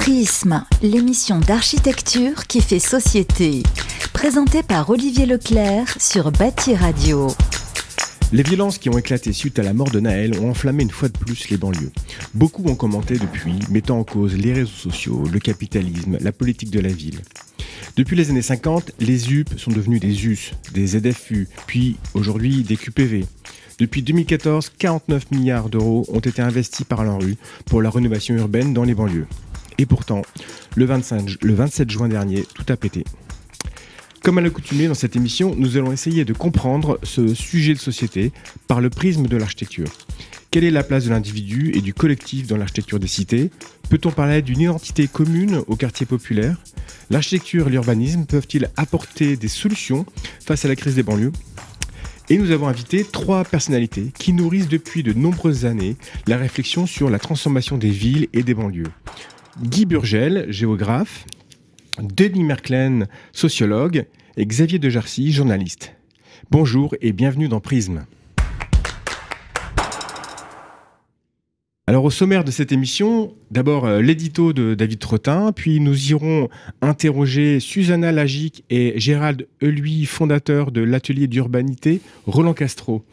Prisme, l'émission d'architecture qui fait société. Présentée par Olivier Leclerc sur Bâti Radio. Les violences qui ont éclaté suite à la mort de Naël ont enflammé une fois de plus les banlieues. Beaucoup ont commenté depuis, mettant en cause les réseaux sociaux, le capitalisme, la politique de la ville. Depuis les années 50, les UP sont devenus des US, des ZFU, puis aujourd'hui des QPV. Depuis 2014, 49 milliards d'euros ont été investis par l'ANRU pour la rénovation urbaine dans les banlieues. Et pourtant, le, 25, le 27 juin dernier, tout a pété. Comme à l'accoutumée dans cette émission, nous allons essayer de comprendre ce sujet de société par le prisme de l'architecture. Quelle est la place de l'individu et du collectif dans l'architecture des cités Peut-on parler d'une identité commune au quartier populaire L'architecture et l'urbanisme peuvent-ils apporter des solutions face à la crise des banlieues et nous avons invité trois personnalités qui nourrissent depuis de nombreuses années la réflexion sur la transformation des villes et des banlieues. Guy Burgel, géographe, Denis Merklen, sociologue, et Xavier Jarcy, journaliste. Bonjour et bienvenue dans Prisme. Alors au sommaire de cette émission, d'abord euh, l'édito de David Trottin, puis nous irons interroger Susanna Lagic et Gérald Eluy, fondateur de l'atelier d'urbanité Roland Castro.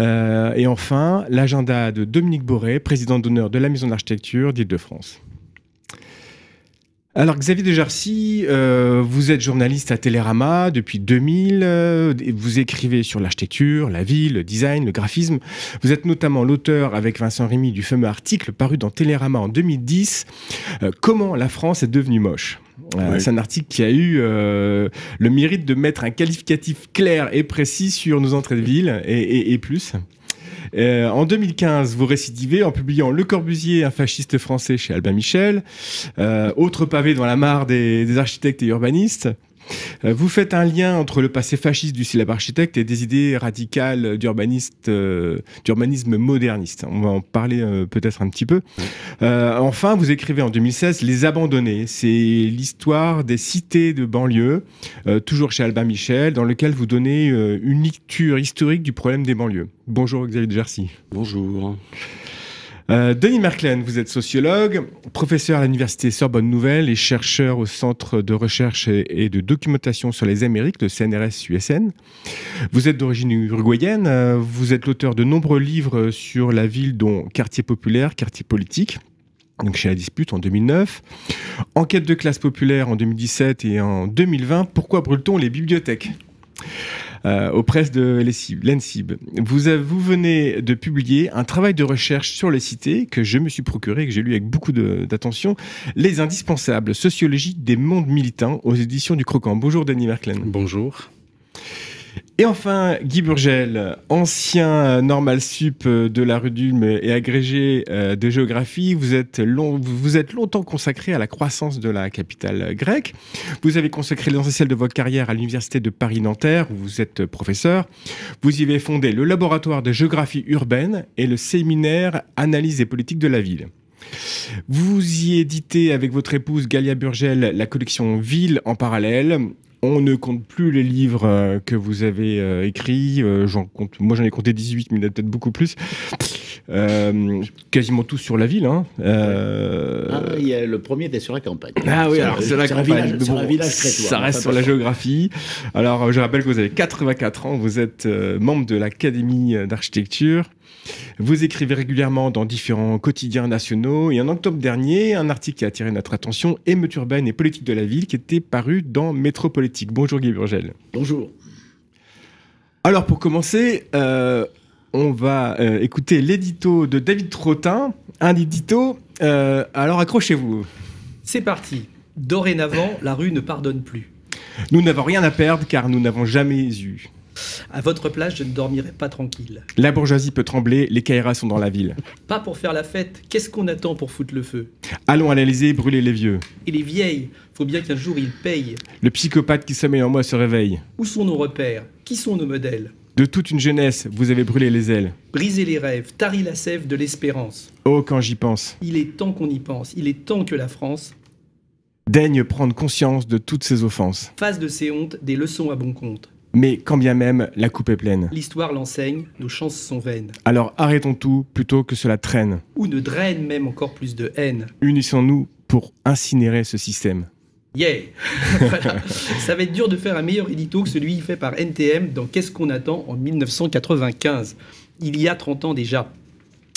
Euh, et enfin, l'agenda de Dominique Boré, président d'honneur de la Maison d'architecture d'Île-de-France. Alors Xavier Dejarcy, euh, vous êtes journaliste à Télérama depuis 2000, euh, vous écrivez sur l'architecture, la ville, le design, le graphisme. Vous êtes notamment l'auteur avec Vincent Rémy du fameux article paru dans Télérama en 2010, euh, Comment la France est devenue moche. C'est un article qui a eu le mérite de mettre un qualificatif clair et précis sur nos entrées de ville et plus. Euh, en 2015, vous récidivez en publiant Le Corbusier, un fasciste français chez Albin Michel, euh, autre pavé dans la mare des architectes et urbanistes. Euh, vous faites un lien entre le passé fasciste du syllabe architecte et des idées radicales euh, d'urbanisme moderniste. On va en parler euh, peut-être un petit peu. enfin, vous écrivez en 2016 Les Abandonnés. C'est l'histoire des cités de banlieue, toujours chez Albin Michel, dans lequel vous donnez une lecture historique du problème des banlieues. Bonjour Xavier de Jersey. Bonjour. Euh, Denis Merklen, vous êtes sociologue, professeur à l'université Sorbonne Nouvelle et chercheur au Centre de recherche et, de documentation sur les Amériques, le CNRS-USN. Vous êtes d'origine uruguayenne, euh, vous êtes l'auteur de nombreux livres sur la ville, dont Quartier populaire, Quartier politique. Donc chez La Dispute en 2009, Enquête de classe populaire en 2017 et en 2020, Pourquoi brûle-t-on les bibliothèques euh, aux presses de l'ENSIB. Vous, vous venez de publier un travail de recherche sur les cités que je me suis procuré, que j'ai lu avec beaucoup d'attention, Les indispensables, sociologie des mondes militants aux éditions du Croquant. Bonjour Denis Merklen. Bonjour. Et enfin, Guy Burgel, ancien euh, normal sup euh, de la rue Dume et agrégé euh, de géographie, vous êtes, vous êtes longtemps consacré à la croissance de la capitale grecque. Vous avez consacré l'essentiel de votre carrière à l'université de Paris-Nanterre, où vous êtes professeur. Vous y avez fondé le laboratoire de géographie urbaine et le séminaire Analyse et politique de la ville. Vous y éditez avec votre épouse Galia Burgel la collection Ville en parallèle. On ne compte plus les livres euh, que vous avez euh, écrits. Euh, j'en compte, moi, j'en ai compté 18, mais il y en a peut-être beaucoup plus. quasiment tous sur la ville. Hein. Ah, le premier était sur la campagne. Ah oui, alors c'est la campagne. ça reste sur la géographie. Alors, je rappelle que vous avez 84 ans. Vous êtes membre de l'Académie d'architecture. Vous écrivez régulièrement dans différents quotidiens nationaux et en octobre dernier, un article qui a attiré notre attention, Émeute urbaine et politique de la ville, qui était paru dans Métropolitique. Bonjour Guy Burgel. Bonjour. Alors pour commencer, euh, on va euh, écouter l'édito de David Trottin, un édito. Euh, alors accrochez-vous. C'est parti. Dorénavant, la rue ne pardonne plus. Nous n'avons rien à perdre car nous n'avons jamais eu à votre place, je ne dormirai pas tranquille. La bourgeoisie peut trembler, les KRA sont dans la ville. Pas pour faire la fête, qu'est-ce qu'on attend pour foutre le feu Allons à brûler les vieux. Et les vieilles, faut bien qu'un jour ils payent. Le psychopathe qui sommeille en moi se réveille. Où sont nos repères Qui sont nos modèles de toute une jeunesse, vous avez brûlé les ailes. Brisé les rêves, tari la sève de l'espérance. Oh, quand j'y pense. Il est temps qu'on y pense, il est temps que la France daigne prendre conscience de toutes ses offenses. Face de ses hontes, des leçons à bon compte mais quand bien même la coupe est pleine. L'histoire l'enseigne, nos chances sont vaines. Alors arrêtons tout plutôt que cela traîne. Ou ne draine même encore plus de haine. Unissons-nous pour incinérer ce système. Yeah Ça va être dur de faire un meilleur édito que celui fait par NTM dans Qu'est-ce qu'on attend en 1995, il y a 30 ans déjà.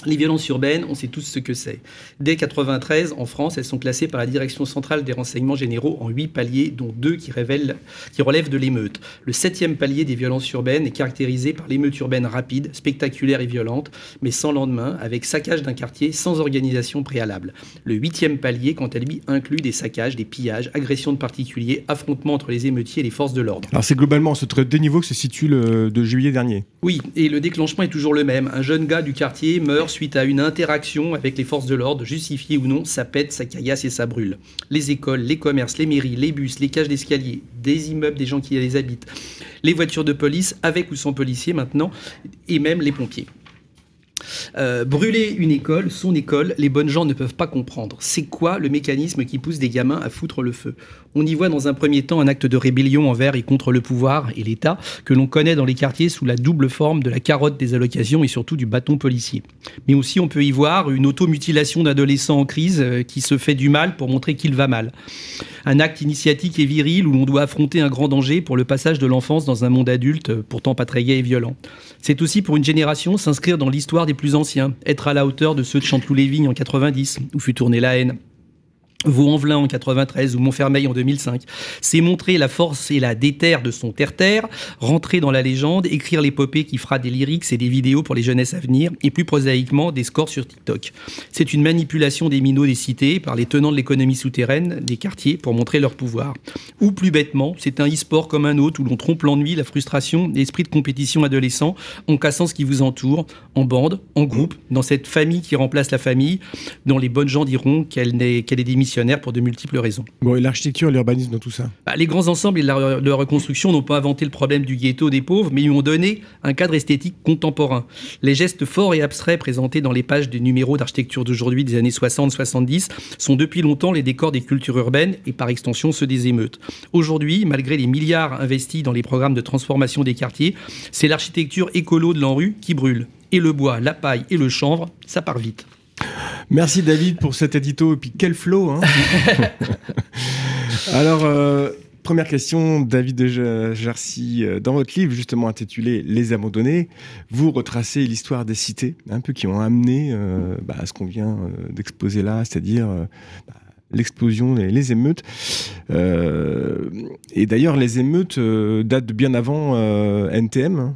Les violences urbaines, on sait tous ce que c'est. Dès 1993, en France, elles sont classées par la Direction centrale des renseignements généraux en huit paliers, dont deux qui, relèvent de l'émeute. Le septième palier des violences urbaines est caractérisé par l'émeute urbaine rapide, spectaculaire et violente, mais sans lendemain, avec saccage d'un quartier sans organisation préalable. Le huitième palier, quant à lui, inclut des saccages, des pillages, agressions de particuliers, affrontements entre les émeutiers et les forces de l'ordre. Alors c'est globalement ce trait que se situe le 2 juillet dernier. Oui, et le déclenchement est toujours le même. Un jeune gars du quartier meurt suite à une interaction avec les forces de l'ordre, justifiée ou non, ça pète, ça caillasse et ça brûle. Les écoles, les commerces, les mairies, les bus, les cages d'escalier, des immeubles des gens qui les habitent, les voitures de police avec ou sans policiers maintenant, et même les pompiers. Euh, brûler une école, son école, les bonnes gens ne peuvent pas comprendre. C'est quoi le mécanisme qui pousse des gamins à foutre le feu On y voit dans un premier temps un acte de rébellion envers et contre le pouvoir et l'État que l'on connaît dans les quartiers sous la double forme de la carotte des allocations et surtout du bâton policier. Mais aussi on peut y voir une automutilation d'adolescents en crise euh, qui se fait du mal pour montrer qu'il va mal. Un acte initiatique et viril où l'on doit affronter un grand danger pour le passage de l'enfance dans un monde adulte euh, pourtant pas très et violent. C'est aussi pour une génération s'inscrire dans l'histoire des plus anciens, être à la hauteur de ceux de chanteloup vignes en 90, où fut tournée la haine. Vaux-en-Velin en 93 ou Montfermeil en 2005. C'est montrer la force et la déterre de son terre-terre, rentrer dans la légende, écrire l'épopée qui fera des lyrics et des vidéos pour les jeunesses à venir, et plus prosaïquement, des scores sur TikTok. C'est une manipulation des minots des cités par les tenants de l'économie souterraine des quartiers pour montrer leur pouvoir. Ou plus bêtement, c'est un e-sport comme un autre où l'on trompe l'ennui, la frustration, l'esprit de compétition adolescent en cassant ce qui vous entoure, en bande, en groupe, dans cette famille qui remplace la famille, dont les bonnes gens diront qu'elle est, qu'elle est pour de multiples raisons. Bon, et l'architecture l'urbanisme dans tout ça bah, Les grands ensembles et de la reconstruction n'ont pas inventé le problème du ghetto des pauvres, mais ils ont donné un cadre esthétique contemporain. Les gestes forts et abstraits présentés dans les pages des numéros d'architecture d'aujourd'hui des années 60-70 sont depuis longtemps les décors des cultures urbaines et par extension ceux des émeutes. Aujourd'hui, malgré les milliards investis dans les programmes de transformation des quartiers, c'est l'architecture écolo de l'enru qui brûle. Et le bois, la paille et le chanvre, ça part vite. Merci David pour cet édito et puis quel flow hein Alors, euh, première question, David de Jarcy, euh, dans votre livre justement intitulé Les abandonnés, vous retracez l'histoire des cités, un peu qui ont amené euh, bah, à ce qu'on vient d'exposer là, c'est-à-dire bah, l'explosion les émeutes. et d'ailleurs, les émeutes datent de bien avant NTM, hein.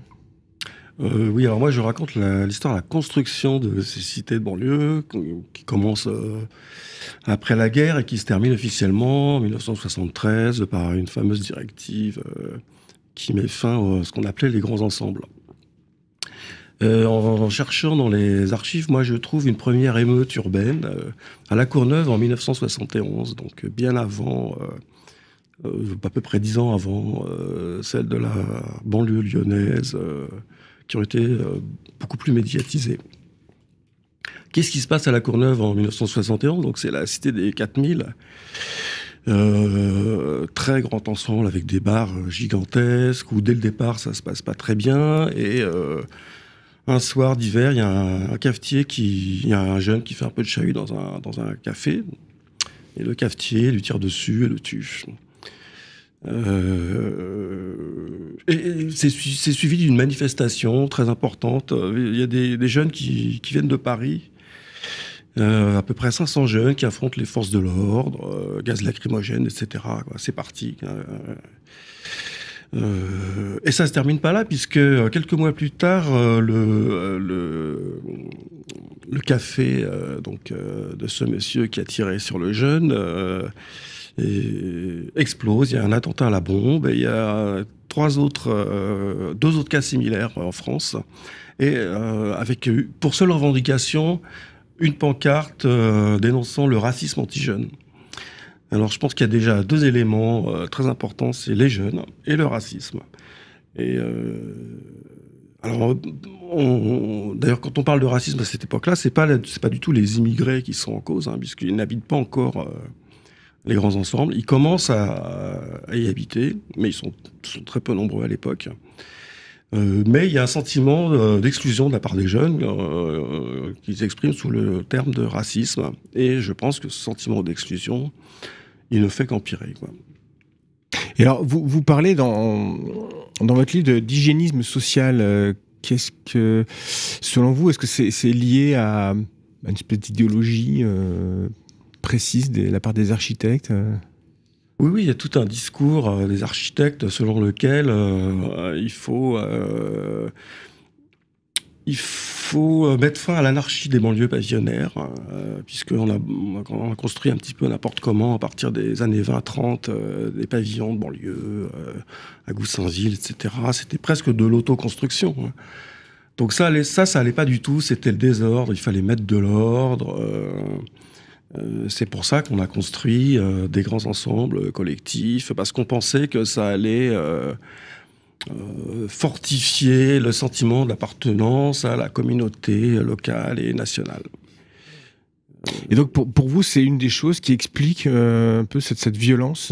Euh, oui, alors moi je raconte l'histoire de la construction de ces cités de banlieue qui commence euh, après la guerre et qui se termine officiellement en 1973 par une fameuse directive euh, qui met fin à ce qu'on appelait les grands ensembles. En, cherchant dans les archives, moi je trouve une première émeute urbaine à La Courneuve en 1971, donc bien avant à peu près dix ans avant celle de la banlieue lyonnaise, qui ont été euh, beaucoup plus médiatisées. Qu'est-ce qui se passe à La Courneuve en 1971 Donc c'est la cité des 4000. Euh, très grand ensemble avec des bars gigantesques où dès le départ ça se passe pas très bien et euh, un soir d'hiver il y a un, cafetier qui il y a un jeune qui fait un peu de chahut dans un dans un café et le cafetier lui tire dessus et le tue. Euh, et c'est suivi d'une manifestation très importante. Il y a des, jeunes qui, viennent de Paris, euh, à peu près 500 jeunes qui affrontent les forces de l'ordre, euh, gaz lacrymogène, etc. C'est parti. Euh, et ça se termine pas là, puisque quelques mois plus tard, le, le, le, café donc, de ce monsieur qui a tiré sur le jeune euh, explose, il y a un attentat à la bombe, et il y a trois autres, euh, deux autres cas similaires euh, en France, et avec pour seule revendication une pancarte dénonçant le racisme anti-jeune. Alors je pense qu'il y a déjà deux éléments très importants, c'est les jeunes et le racisme. Et alors, d'ailleurs, quand on parle de racisme à cette époque-là, c'est pas pas du tout les immigrés qui sont en cause, hein, puisqu'ils n'habitent pas encore les grands ensembles. Ils commencent à, y habiter, mais ils sont, très peu nombreux à l'époque. Euh, mais il y a un sentiment euh, d'exclusion de la part des jeunes euh, qu'ils expriment sous le terme de racisme. Et je pense que ce sentiment d'exclusion, il ne fait qu'empirer. Et alors, vous, parlez dans, dans votre livre d'hygiénisme social. Qu'est-ce que, selon vous, est-ce que c'est lié à, une espèce d'idéologie précise de la part des architectes euh oui, oui, il y a tout un discours euh, des architectes selon lequel euh, il faut. il faut mettre fin à l'anarchie des banlieues pavillonnaires, puisqu'on a, on a construit un petit peu n'importe comment à partir des années 20-30, des pavillons de banlieue, à Goussainville, etc. C'était presque de l'autoconstruction. Hein. Donc ça, ça, ça allait pas du tout, c'était le désordre, il fallait mettre de l'ordre. Euh, c'est pour ça qu'on a construit euh, des grands ensembles euh, collectifs, parce qu'on pensait que ça allait fortifier le sentiment d'appartenance à la communauté locale et nationale. Et donc pour, vous, c'est une des choses qui explique un peu cette, violence,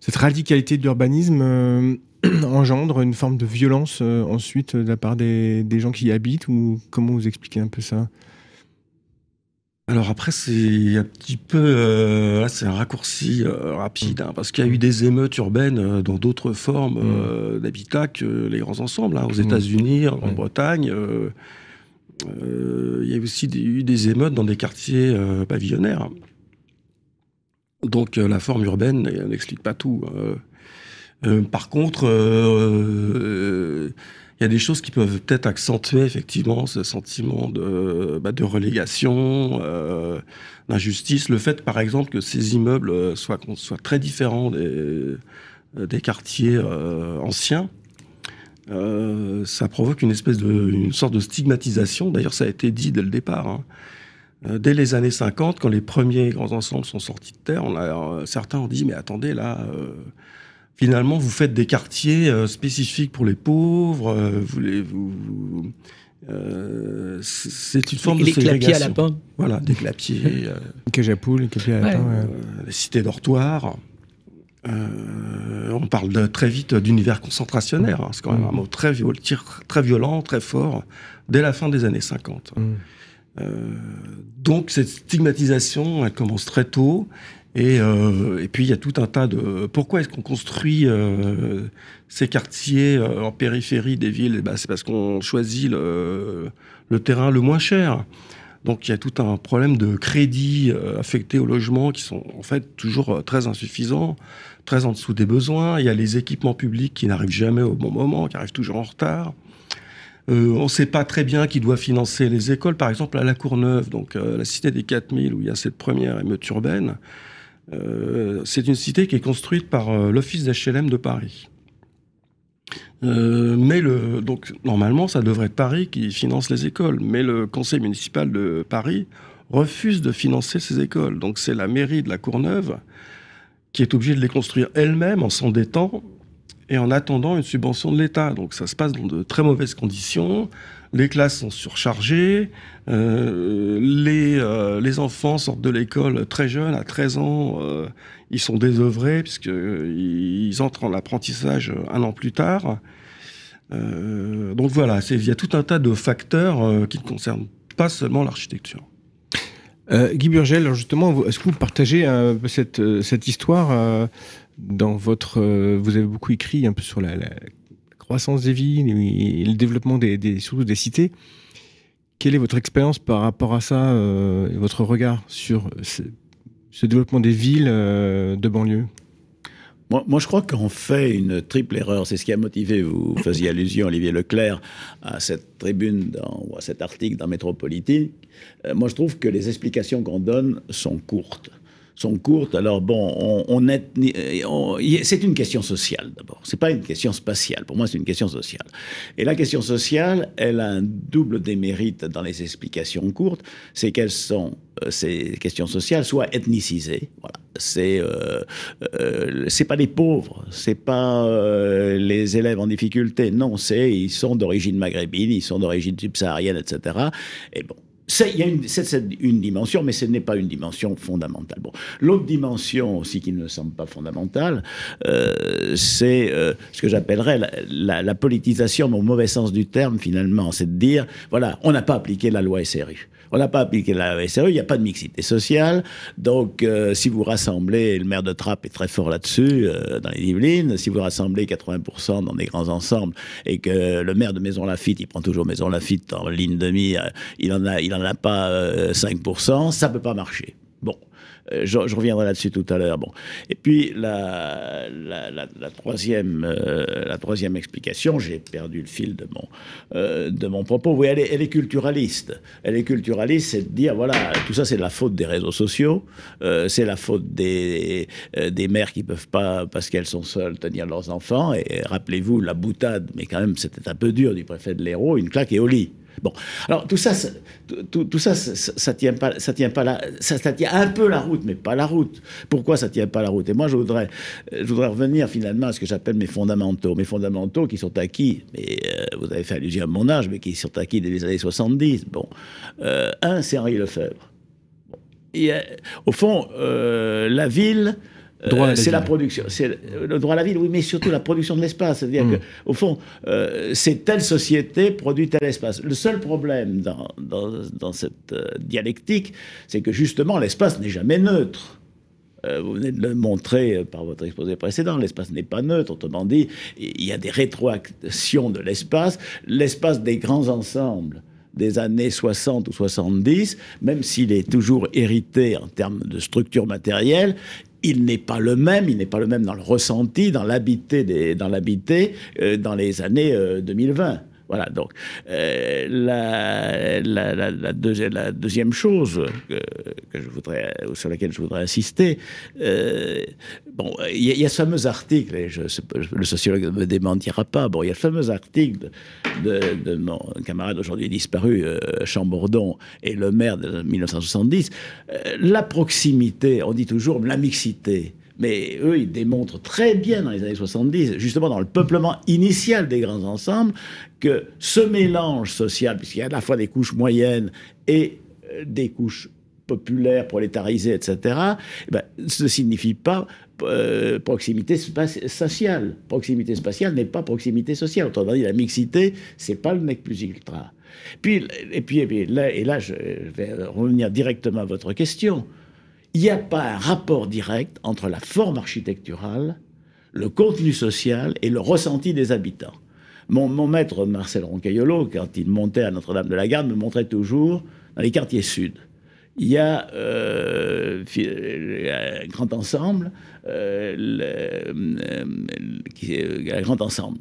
cette radicalité de l'urbanisme engendre une forme de violence ensuite de la part des, des gens qui y habitent, ou comment vous expliquez un peu ça alors après, c'est un petit peu, euh, c'est un raccourci euh, rapide, hein, parce qu'il y a eu des émeutes urbaines euh, dans d'autres formes mm. d'habitat que les grands ensembles, hein, aux mm. États-Unis, en bretagne il y a aussi eu des émeutes dans des quartiers pavillonnaires. Donc la forme urbaine n'explique pas tout. Hein. par contre, il y a des choses qui peuvent peut-être accentuer effectivement ce sentiment de, bah, de relégation, euh, d'injustice. Le fait, par exemple, que ces immeubles euh, soient, très différents des, euh, quartiers anciens, ça provoque une espèce de, une sorte de stigmatisation. D'ailleurs, ça a été dit dès le départ. Hein. dès les années 50, quand les premiers grands ensembles sont sortis de terre, certains ont dit mais attendez là, finalement, vous faites des quartiers euh, spécifiques pour les pauvres. Euh, vous, euh, c'est une forme de ségrégation. Les clapiers à lapin. Voilà, des clapiers. les les clapiers à lapin. les cités dortoirs. on parle très vite d'univers concentrationnaire. Hein. c'est quand même un mm. mot très, très violent, très fort, dès la fin des années 50. Mm. donc cette stigmatisation, elle commence très tôt. Euh, et, puis il y a tout un tas de... Pourquoi est-ce qu'on construit euh, ces quartiers euh, en périphérie des villes eh ben, C'est parce qu'on choisit le, terrain le moins cher. Donc il y a tout un problème de crédits affectés au logement qui sont en fait toujours très insuffisants, très en dessous des besoins. Il y a les équipements publics qui n'arrivent jamais au bon moment, qui arrivent toujours en retard. on ne sait pas très bien qui doit financer les écoles, par exemple à La Courneuve, donc la cité des 4000 où il y a cette première émeute urbaine. Euh, c'est une cité qui est construite par euh, l'Office d'HLM de Paris. Euh, mais le, donc normalement, ça devrait être Paris qui finance les écoles, mais le conseil municipal de Paris refuse de financer ces écoles. Donc c'est la mairie de la Courneuve qui est obligée de les construire elle-même en s'endettant et en attendant une subvention de l'État. Donc ça se passe dans de très mauvaises conditions. Les classes sont surchargées, euh, les, euh, les, enfants sortent de l'école très jeunes, à 13 ans, euh, ils sont désœuvrés puisqu'ils entrent en apprentissage un an plus tard. donc voilà, il y a tout un tas de facteurs qui ne concernent pas seulement l'architecture. Guy Burgel, justement, est-ce que vous partagez cette, cette, histoire dans votre, euh, vous avez beaucoup écrit un peu sur la, croissance des villes et le développement des, des, surtout des cités. Quelle est votre expérience par rapport à ça, euh, et votre regard sur ce, développement des villes euh, de banlieue moi, moi, je crois qu'on fait une triple erreur. C'est ce qui a motivé, vous faisiez allusion, Olivier Leclerc, à cette tribune ou à cet article dans Métropolitique. moi, je trouve que les explications qu'on donne sont courtes sont courtes. Alors bon, on, euh, c'est une question sociale d'abord. C'est pas une question spatiale. Pour moi, c'est une question sociale. Et la question sociale, elle a un double démérite dans les explications courtes, c'est qu'elles sont euh, ces questions sociales soit ethnicisées. Voilà, c'est euh, pas les pauvres, c'est pas les élèves en difficulté. Non, c'est ils sont d'origine maghrébine, ils sont d'origine subsaharienne, etc. Et bon, c'est une, dimension, mais ce n'est pas une dimension fondamentale. L'autre dimension aussi qui ne semble pas fondamentale, euh, c'est euh, ce que j'appellerais la, politisation, mais au mauvais sens du terme finalement. C'est de dire, voilà, on n'a pas appliqué la loi SRU. On n'a pas appliqué la SRE, il n'y a pas de mixité sociale. Donc, euh, si vous rassemblez, le maire de Trappes est très fort là-dessus, euh, dans les Yvelines, si vous rassemblez 80% dans des grands ensembles et que le maire de Maison Lafitte, il prend toujours Maison Lafitte en ligne de mire, il n'en a, il en a pas 5%, euh, ça ne peut pas marcher. Bon, euh, je, reviendrai là-dessus tout à l'heure. Bon. Et puis, la, la, troisième, euh, la troisième explication, j'ai perdu le fil de mon, euh, de mon propos. Oui, elle est, elle est culturaliste. Elle est culturaliste, c'est de dire, voilà, tout ça, c'est la faute des réseaux sociaux, c'est la faute des, des mères qui ne peuvent pas, parce qu'elles sont seules, tenir leurs enfants. Et rappelez-vous la boutade, mais quand même, c'était un peu dur du préfet de l'Hérault, une claque et au lit. Bon, alors tout ça, ça tout, ça, tient pas, ça tient pas un peu la route, mais pas la route. Pourquoi ça tient pas la route Et moi, je voudrais, revenir finalement à ce que j'appelle mes fondamentaux, mes fondamentaux qui sont acquis. Mais euh, vous avez fait allusion à mon âge, mais qui sont acquis dès les années 70. Bon, euh, un, c'est Henri Lefebvre. au fond, euh, la ville euh, c'est la production, c'est le droit à la ville, oui, mais surtout la production de l'espace. C'est-à-dire mm. que, qu'au fond, euh, c'est telle société produit tel espace. Le seul problème dans, cette euh, dialectique, c'est que justement, l'espace n'est jamais neutre. Vous venez de le montrer par votre exposé précédent, l'espace n'est pas neutre, autrement dit, il y a des rétroactions de l'espace, l'espace des grands ensembles des années 60 ou 70, même s'il est toujours hérité en termes de structure matérielle, il n'est pas le même, il n'est pas le même dans le ressenti, dans l'habité, dans, euh, dans les années 2020. Euh, voilà, donc euh, la, deuxième chose que, je voudrais, euh, sur laquelle je voudrais insister, euh, bon, il y, a ce fameux article, et le sociologue ne me démentira pas, bon, il y a le fameux article de, mon camarade aujourd'hui disparu, euh, Chambordon, et le maire de 1970, la proximité, on dit toujours la mixité. Mais eux, ils démontrent très bien dans les années 70, justement dans le peuplement initial des grands ensembles, que ce mélange social, puisqu'il y a à la fois des couches moyennes et euh, des couches populaires, prolétarisées, etc., eh ben, ne signifie pas euh, proximité sociale. Proximité spatiale n'est pas proximité sociale. Autrement dit, la mixité, c'est pas le nec plus ultra. puis, et puis là, et là, je vais revenir directement à votre question il n'y a pas un rapport direct entre la forme architecturale, le contenu social et le ressenti des habitants. Mon, maître Marcel Roncaillolo, quand il montait à Notre-Dame-de-la-Garde, me montrait toujours dans les quartiers sud. Il y a euh, euh, un grand ensemble, euh, un grand ensemble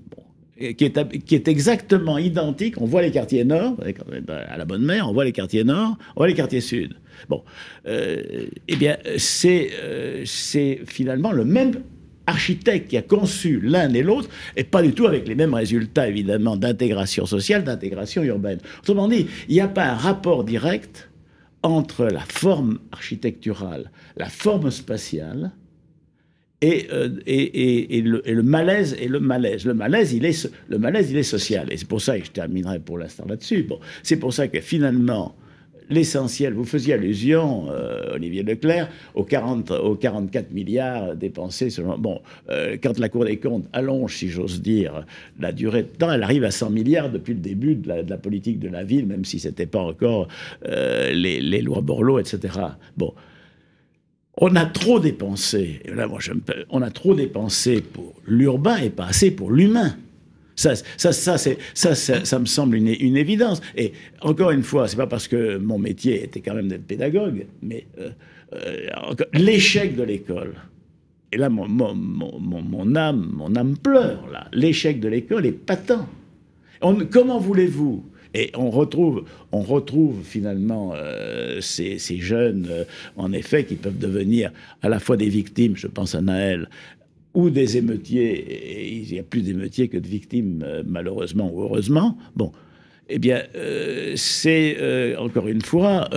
qui est, exactement identique. On voit les quartiers nord, euh, à la bonne mer, on voit les quartiers nord, on voit les quartiers sud. Bon, euh, eh bien, euh, c'est finalement le même architecte qui a conçu l'un et l'autre, et pas du tout avec les mêmes résultats, évidemment, d'intégration sociale, d'intégration urbaine. Autrement dit, il n'y a pas un rapport direct entre la forme architecturale, la forme spatiale et, euh, et, le, malaise et le malaise le malaise il est le malaise il est social et c'est pour ça que je terminerai pour l'instant là-dessus c'est pour ça que finalement l'essentiel vous faisiez allusion euh, Olivier Leclerc aux 40 aux 44 milliards dépensés selon bon euh, quand la Cour des comptes allonge si j'ose dire la durée de temps elle arrive à 100 milliards depuis le début de la, politique de la ville même si ce n'était pas encore les, les, lois Borloo etc bon on a trop dépensé, et là, moi, on a trop dépensé pour l'urbain et pas assez pour l'humain. Ça, ça, me semble une, évidence. Et encore une fois, c'est pas parce que mon métier était quand même d'être pédagogue, mais euh, euh, l'échec de l'école. Et là, mon, mon, mon, âme, mon âme pleure L'échec de l'école est patent. comment voulez-vous et on retrouve, on retrouve finalement euh, ces, jeunes, euh, en effet, qui peuvent devenir à la fois des victimes, je pense à Naël, ou des émeutiers, et il y a plus d'émeutiers que de victimes, euh, malheureusement ou heureusement. Bon, eh bien, c'est encore une fois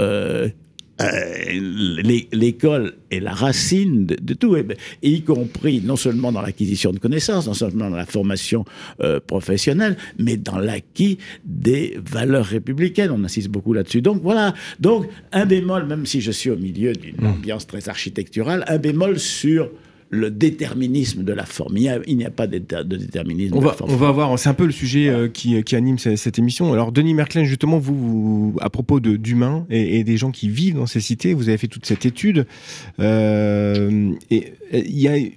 euh, l'école est la racine de, tout, et, y compris non seulement dans l'acquisition de connaissances, non seulement dans la formation euh, professionnelle, mais dans l'acquis des valeurs républicaines. On insiste beaucoup là-dessus. Donc voilà, donc un bémol, même si je suis au milieu d'une mmh. ambiance très architecturale, un bémol sur le déterminisme de la forme. Il n'y a, pas de, déterminisme on va, voir, c'est un peu le sujet euh, euh, qui, anime cette, émission. Alors, Denis Merklin, justement, vous, à propos d'humains et, des gens qui vivent dans ces cités, vous avez fait toute cette étude. Euh, et y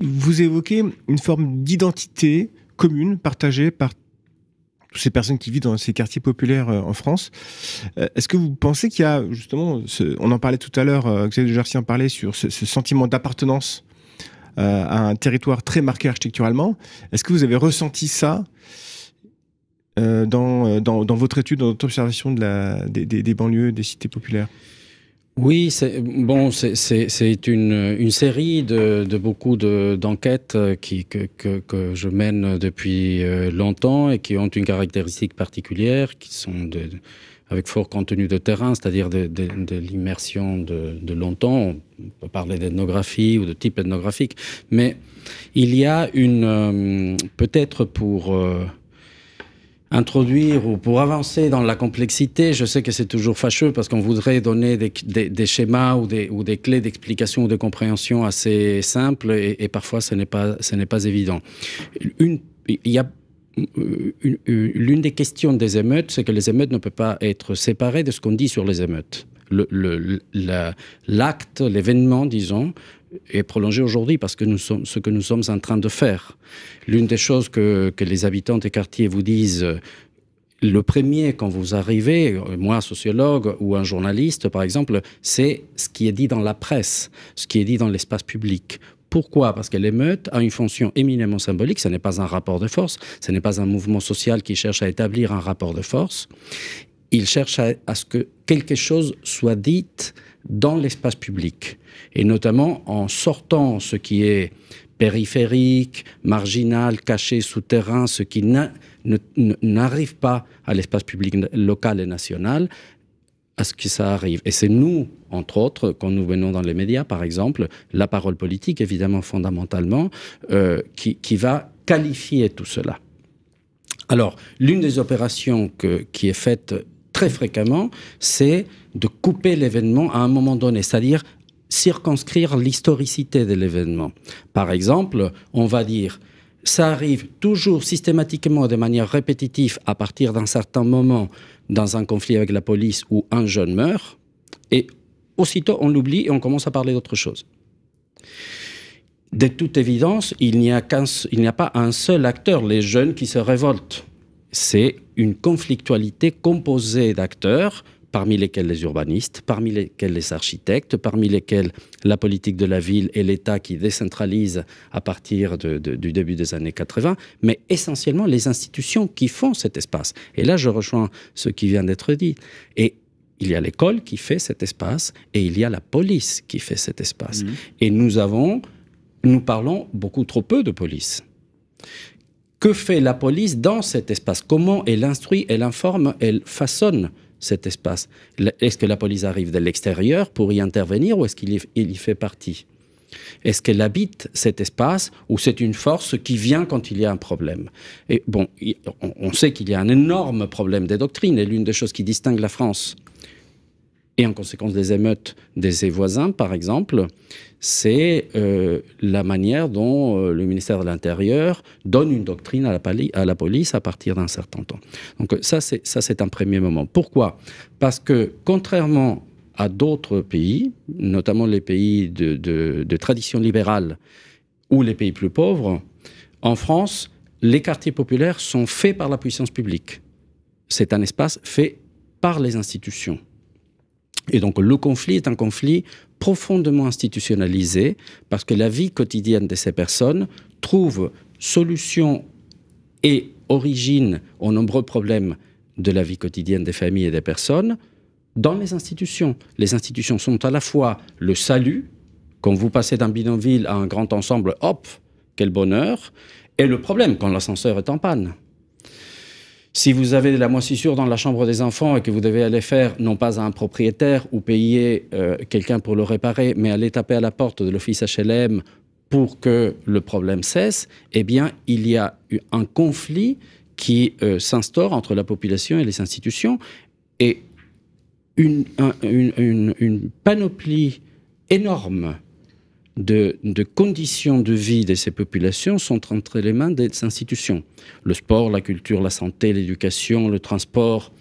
vous évoquez une forme d'identité commune, partagée par ces personnes qui vivent dans ces quartiers populaires euh, en France. Euh, est-ce que vous pensez qu'il y a justement, on en parlait tout à l'heure, euh, Xavier de en parlait sur ce, sentiment d'appartenance à un territoire très marqué architecturalement. Est-ce que vous avez ressenti ça dans, dans, votre étude, dans votre observation des banlieues, des cités populaires oui, c'est bon, c'est une, une, série de, de beaucoup d'enquêtes euh, qui que, que, que, je mène depuis euh, longtemps et qui ont une caractéristique particulière, qui sont avec fort contenu de terrain, c'est-à-dire de, de l'immersion de, longtemps. On peut parler d'ethnographie ou de type ethnographique, mais il y a une euh, peut-être pour introduire ou pour avancer dans la complexité, je sais que c'est toujours fâcheux parce qu'on voudrait donner des, schémas ou des, clés d'explication ou de compréhension assez simples et, parfois ce n'est pas, pas évident. il y l'une des questions des émeutes, c'est que les émeutes ne peuvent pas être séparées de ce qu'on dit sur les émeutes. L'acte, l'événement, disons, est prolongée aujourd'hui parce que nous sommes, ce que nous sommes en train de faire. L'une des choses que, les habitants des quartiers vous disent euh, le premier, quand vous arrivez, euh, moi, sociologue ou un journaliste, par exemple, c'est ce qui est dit dans la presse, ce qui est dit dans l'espace public. Pourquoi Parce que l'émeute a une fonction éminemment symbolique, ce n'est pas un rapport de force, ce n'est pas un mouvement social qui cherche à établir un rapport de force. Il cherche à, ce que quelque chose soit dit dans l'espace public, et notamment en sortant ce qui est périphérique, marginal, caché, souterrain, ce qui n'arrive pas à l'espace public local et national, à ce que ça arrive. Et c'est nous, entre autres, quand nous venons dans les médias, par exemple, la parole politique, évidemment, fondamentalement, euh, qui, va qualifier tout cela. Alors, l'une des opérations qui est faite très fréquemment, c'est de couper l'événement à un moment donné, c'est-à-dire circonscrire l'historicité de l'événement. Par exemple, on va dire, ça arrive toujours systématiquement de manière répétitive à partir d'un certain moment dans un conflit avec la police où un jeune meurt, et aussitôt on l'oublie et on commence à parler d'autre chose. De toute évidence, il n'y a, a, pas un seul acteur, les jeunes, qui se révoltent c'est une conflictualité composée d'acteurs, parmi lesquels les urbanistes, parmi lesquels les architectes, parmi lesquels la politique de la ville et l'État qui décentralise à partir du début des années 80, mais essentiellement les institutions qui font cet espace. Et là, je rejoins ce qui vient d'être dit. Et il y a l'école qui fait cet espace et il y a la police qui fait cet espace. Mmh. Et nous avons, nous parlons beaucoup trop peu de police que fait la police dans cet espace Comment elle instruit, elle informe, elle façonne cet espace Est-ce que la police arrive de l'extérieur pour y intervenir ou est-ce qu'il y fait partie est-ce qu'elle habite cet espace ou c'est une force qui vient quand il y a un problème Et bon, on sait qu'il y a un énorme problème des doctrines et l'une des choses qui distingue la France et en conséquence des émeutes des voisins, par exemple, c'est euh, la manière dont euh, le ministère de l'Intérieur donne une doctrine à la, police à partir d'un certain temps. Donc euh, ça, c'est un premier moment. Pourquoi Parce que contrairement à d'autres pays, notamment les pays de tradition libérale ou les pays plus pauvres, en France, les quartiers populaires sont faits par la puissance publique. C'est un espace fait par les institutions. Et donc le conflit est un conflit profondément institutionnalisé parce que la vie quotidienne de ces personnes trouve solution et origine aux nombreux problèmes de la vie quotidienne des familles et des personnes dans les institutions. Les institutions sont à la fois le salut, quand vous passez d'un bidonville à un grand ensemble, hop, quel bonheur, et le problème quand l'ascenseur est en panne. Si vous avez de la moisissure dans la chambre des enfants et que vous devez aller faire, non pas à un propriétaire ou payer euh, quelqu'un pour le réparer, mais aller taper à la porte de l'office HLM pour que le problème cesse, eh bien, il y a eu un conflit qui euh, s'instaure entre la population et les institutions. Et une panoplie énorme de, conditions de vie de ces populations sont entre les mains des institutions. Le sport, la culture, la santé, l'éducation, le transport,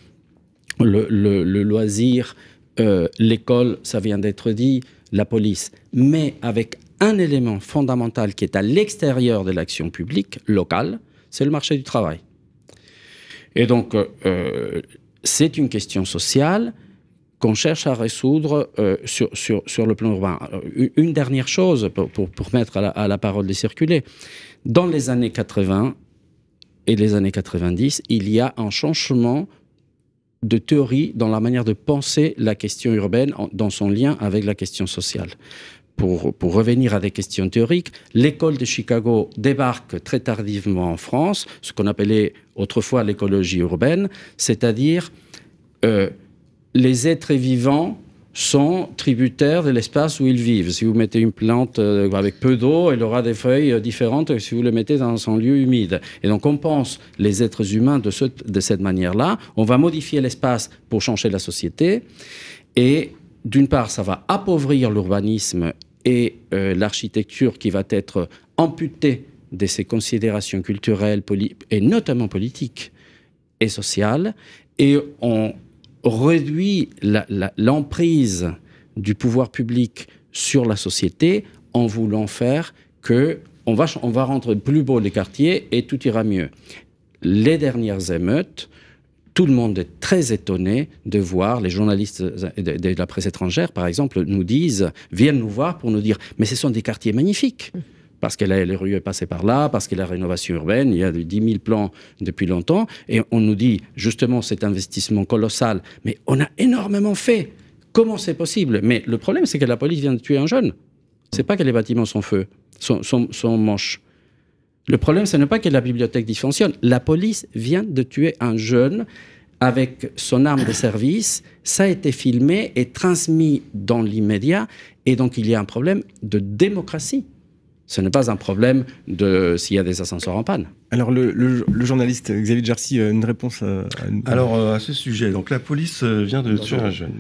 le, loisir, euh, l'école, ça vient d'être dit, la police. Mais avec un élément fondamental qui est à l'extérieur de l'action publique locale, c'est le marché du travail. Et donc, euh, euh, c'est une question sociale qu'on cherche à résoudre euh, sur, sur, sur, le plan urbain. Euh, une dernière chose pour, pour, mettre à la, parole de circuler. Dans les années 80 et les années 90, il y a un changement de théorie dans la manière de penser la question urbaine dans son lien avec la question sociale. Pour, pour, revenir à des questions théoriques, l'école de Chicago débarque très tardivement en France, ce qu'on appelait autrefois l'écologie urbaine, c'est-à-dire euh, les êtres vivants sont tributaires de l'espace où ils vivent. Si vous mettez une plante euh, avec peu d'eau, elle aura des feuilles euh, différentes si vous le mettez dans son lieu humide. Et donc on pense les êtres humains de, cette manière-là. On va modifier l'espace pour changer la société. Et d'une part, ça va appauvrir l'urbanisme et euh, l'architecture qui va être amputée de ces considérations culturelles et notamment politiques et sociales. Et on réduit l'emprise du pouvoir public sur la société en voulant faire que on va, on va rendre plus beau les quartiers et tout ira mieux. Les dernières émeutes, tout le monde est très étonné de voir, les journalistes euh, de, la presse étrangère, par exemple, nous disent, viennent nous voir pour nous dire, mais ce sont des quartiers magnifiques parce que les rues est passées par là, parce que la rénovation urbaine, il y a 10 000 plans depuis longtemps, et on nous dit justement cet investissement colossal, mais on a énormément fait. Comment c'est possible Mais le problème, c'est que la police vient de tuer un jeune. C'est pas que les bâtiments sont feux, sont, manches. Le problème, ce n'est pas que la bibliothèque dysfonctionne. La police vient de tuer un jeune avec son arme de service. Ça a été filmé et transmis dans l'immédiat. Et donc, il y a un problème de démocratie. Ce n'est pas un problème de s'il y a des ascenseurs en panne. Alors le, journaliste Xavier Jarcy, une réponse à... Alors euh, à ce sujet, donc la police euh, vient de tuer un jeune.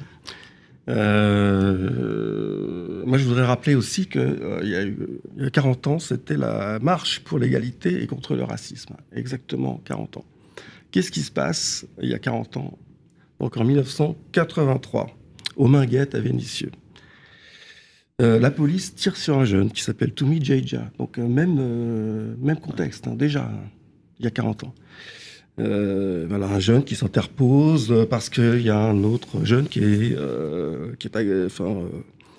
Euh, moi, je voudrais rappeler aussi qu'il y, a y a 40 ans, c'était la marche pour l'égalité et contre le racisme. Exactement 40 ans. Qu'est-ce qui se passe il y a 40 ans Donc en 1983, au Minguettes à Vénissieux. Euh, la police tire sur un jeune qui s'appelle Toumi Jaja. Donc, euh, même, euh, même contexte, hein, déjà, hein, il y a 40 ans. voilà, un jeune qui s'interpose parce qu'il y a un autre jeune qui est, qui est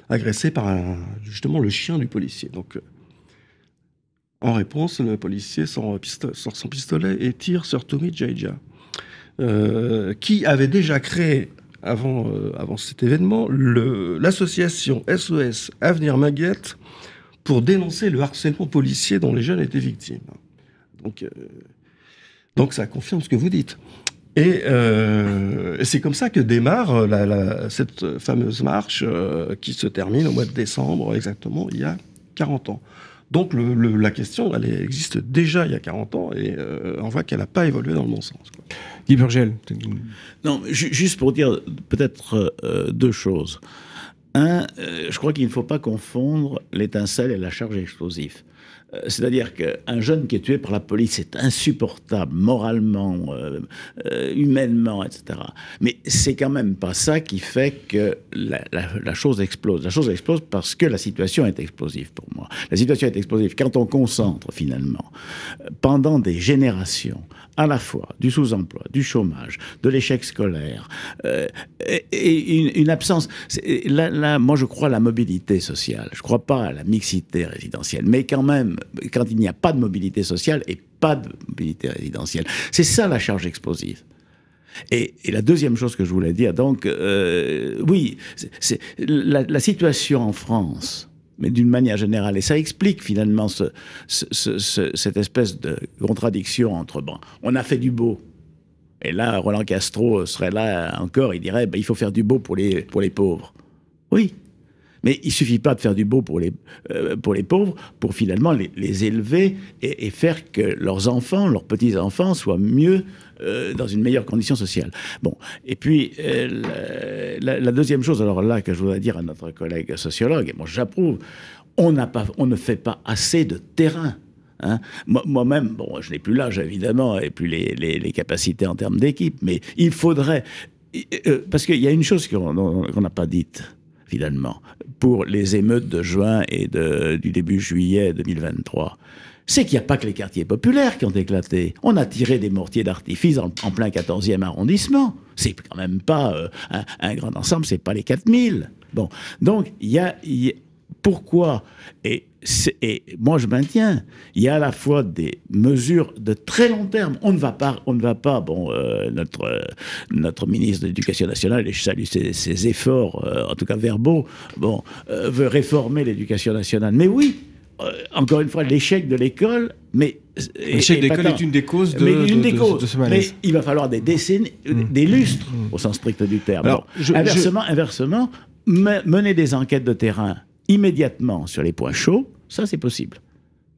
agressé par justement le chien du policier. Donc, en réponse, le policier sort, son pistolet et tire sur Toumi Jaja qui avait déjà créé avant, euh, avant cet événement, l'association SOS Avenir Maguette pour dénoncer le harcèlement policier dont les jeunes étaient victimes. Donc, euh, donc ça confirme ce que vous dites. Et euh, c'est comme ça que démarre cette fameuse marche qui se termine au mois de décembre exactement il y a 40 ans. Donc la question, existe déjà il y a 40 ans et euh, on voit qu'elle n'a pas évolué dans le bon sens. Guy Burgel. Non, juste pour dire peut-être euh, deux choses. Un, euh, je crois qu'il ne faut pas confondre l'étincelle et la charge explosive. Euh, c'est-à-dire qu'un jeune qui est tué par la police est insupportable moralement, euh, euh, humainement, etc. Mais c'est quand même pas ça qui fait que la, chose explose. La chose explose parce que la situation est explosive pour moi. La situation est explosive quand on concentre finalement pendant des générations à la fois du sous-emploi, du chômage, de l'échec scolaire et, une, absence. Là, là, moi, je crois à la mobilité sociale. Je crois pas à la mixité résidentielle, mais quand même quand il n'y a pas de mobilité sociale et pas de mobilité résidentielle. C'est ça la charge explosive. Et, la deuxième chose que je voulais dire, donc, euh, oui, c'est la, situation en France, mais d'une manière générale, et ça explique finalement cette espèce de contradiction entre, bon, on a fait du beau, et là, Roland Castro serait là encore, il dirait, ben, il faut faire du beau pour les, pour les pauvres. Oui, mais il suffit pas de faire du beau pour les, euh, pour les pauvres, pour finalement les, élever et, faire que leurs enfants, leurs petits-enfants soient mieux euh, dans une meilleure condition sociale. Bon, et puis euh, la, deuxième chose, alors là que je voudrais dire à notre collègue sociologue, et moi j'approuve, on, pas, on ne fait pas assez de terrain. Hein. Moi-même, bon, je n'ai plus l'âge évidemment et plus les, les, capacités en termes d'équipe, mais il faudrait. parce qu'il y a une chose qu'on n'a pas dite finalement, pour les émeutes de juin et du début juillet 2023 c'est qu'il n'y a pas que les quartiers populaires qui ont éclaté. On a tiré des mortiers d'artifice en, plein 14e arrondissement. C'est quand même pas euh, un, grand ensemble, c'est pas les 4000. Bon, donc il y a, pourquoi et, et, moi, je maintiens, il y a à la fois des mesures de très long terme. On ne va pas, on ne va pas. Bon, euh, notre euh, notre ministre de l'Éducation nationale, et je salue ses, efforts, euh, en tout cas verbaux, bon, veut réformer l'éducation nationale. Mais oui, encore une fois, l'échec de l'école, mais l'échec de l'école est une des causes de, ce malaise. Mais il va falloir des décennies, mmh. Mmh. des lustres, mmh. au sens strict du terme. Alors, inversement, inversement, mener des enquêtes de terrain immédiatement sur les points chauds, ça c'est possible.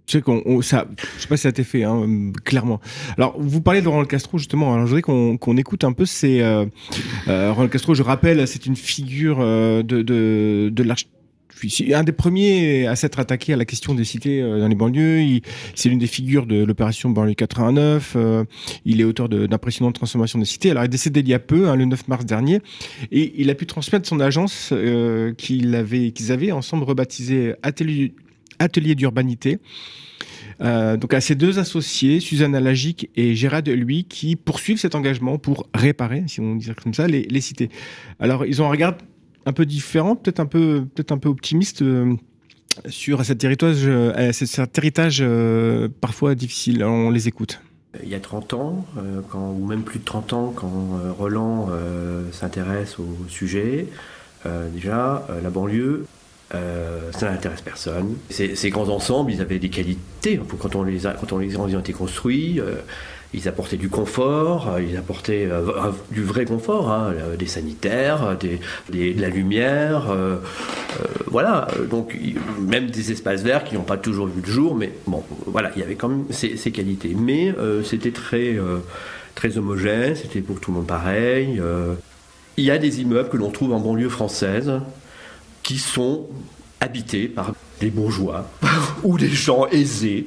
Tu sais qu'on, ça, je sais pas si ça t'est fait, hein, clairement. Alors, vous parlez de Laurent Castro justement. Alors, je voudrais qu'on écoute un peu ces. Euh, euh Laurent Castro, je rappelle, c'est une figure euh, de, de, de l'architecture un des premiers à s'être attaqué à la question des cités euh, dans les banlieues. C'est l'une des figures de l'opération banlieue 89. Euh, il est auteur d'impressionnantes transformations des cités. Alors, il est décédé il y a peu, hein, le 9 mars dernier, et il a pu transmettre son agence euh, qu'ils avaient, ensemble rebaptisée Atelier, d'urbanité. donc à ses deux associés, Suzanne Alagic et Gérard Lui, qui poursuivent cet engagement pour réparer, si on dit comme ça, les, cités. Alors ils ont regardé un peu différent, peut-être un peu, peut-être un peu optimiste euh, sur euh, euh, cet héritage, cet héritage parfois difficile. On les écoute. Il y a 30 ans, quand, ou même plus de 30 ans, quand Roland s'intéresse au sujet, déjà, la banlieue, ça n'intéresse personne. Ces, grands ensembles, ils avaient des qualités. Quand on les a, quand on les a, ont été construits, ils apportaient du confort, euh, ils apportaient euh, du vrai confort, hein, euh, des sanitaires, de la lumière, voilà. Donc même des espaces verts qui n'ont pas toujours vu le jour, mais bon, voilà, il y avait quand même ces, ces qualités. Mais c'était très, très homogène, c'était pour tout le monde pareil. Il y a des immeubles que l'on trouve en banlieue française qui sont habités par des bourgeois ou des gens aisés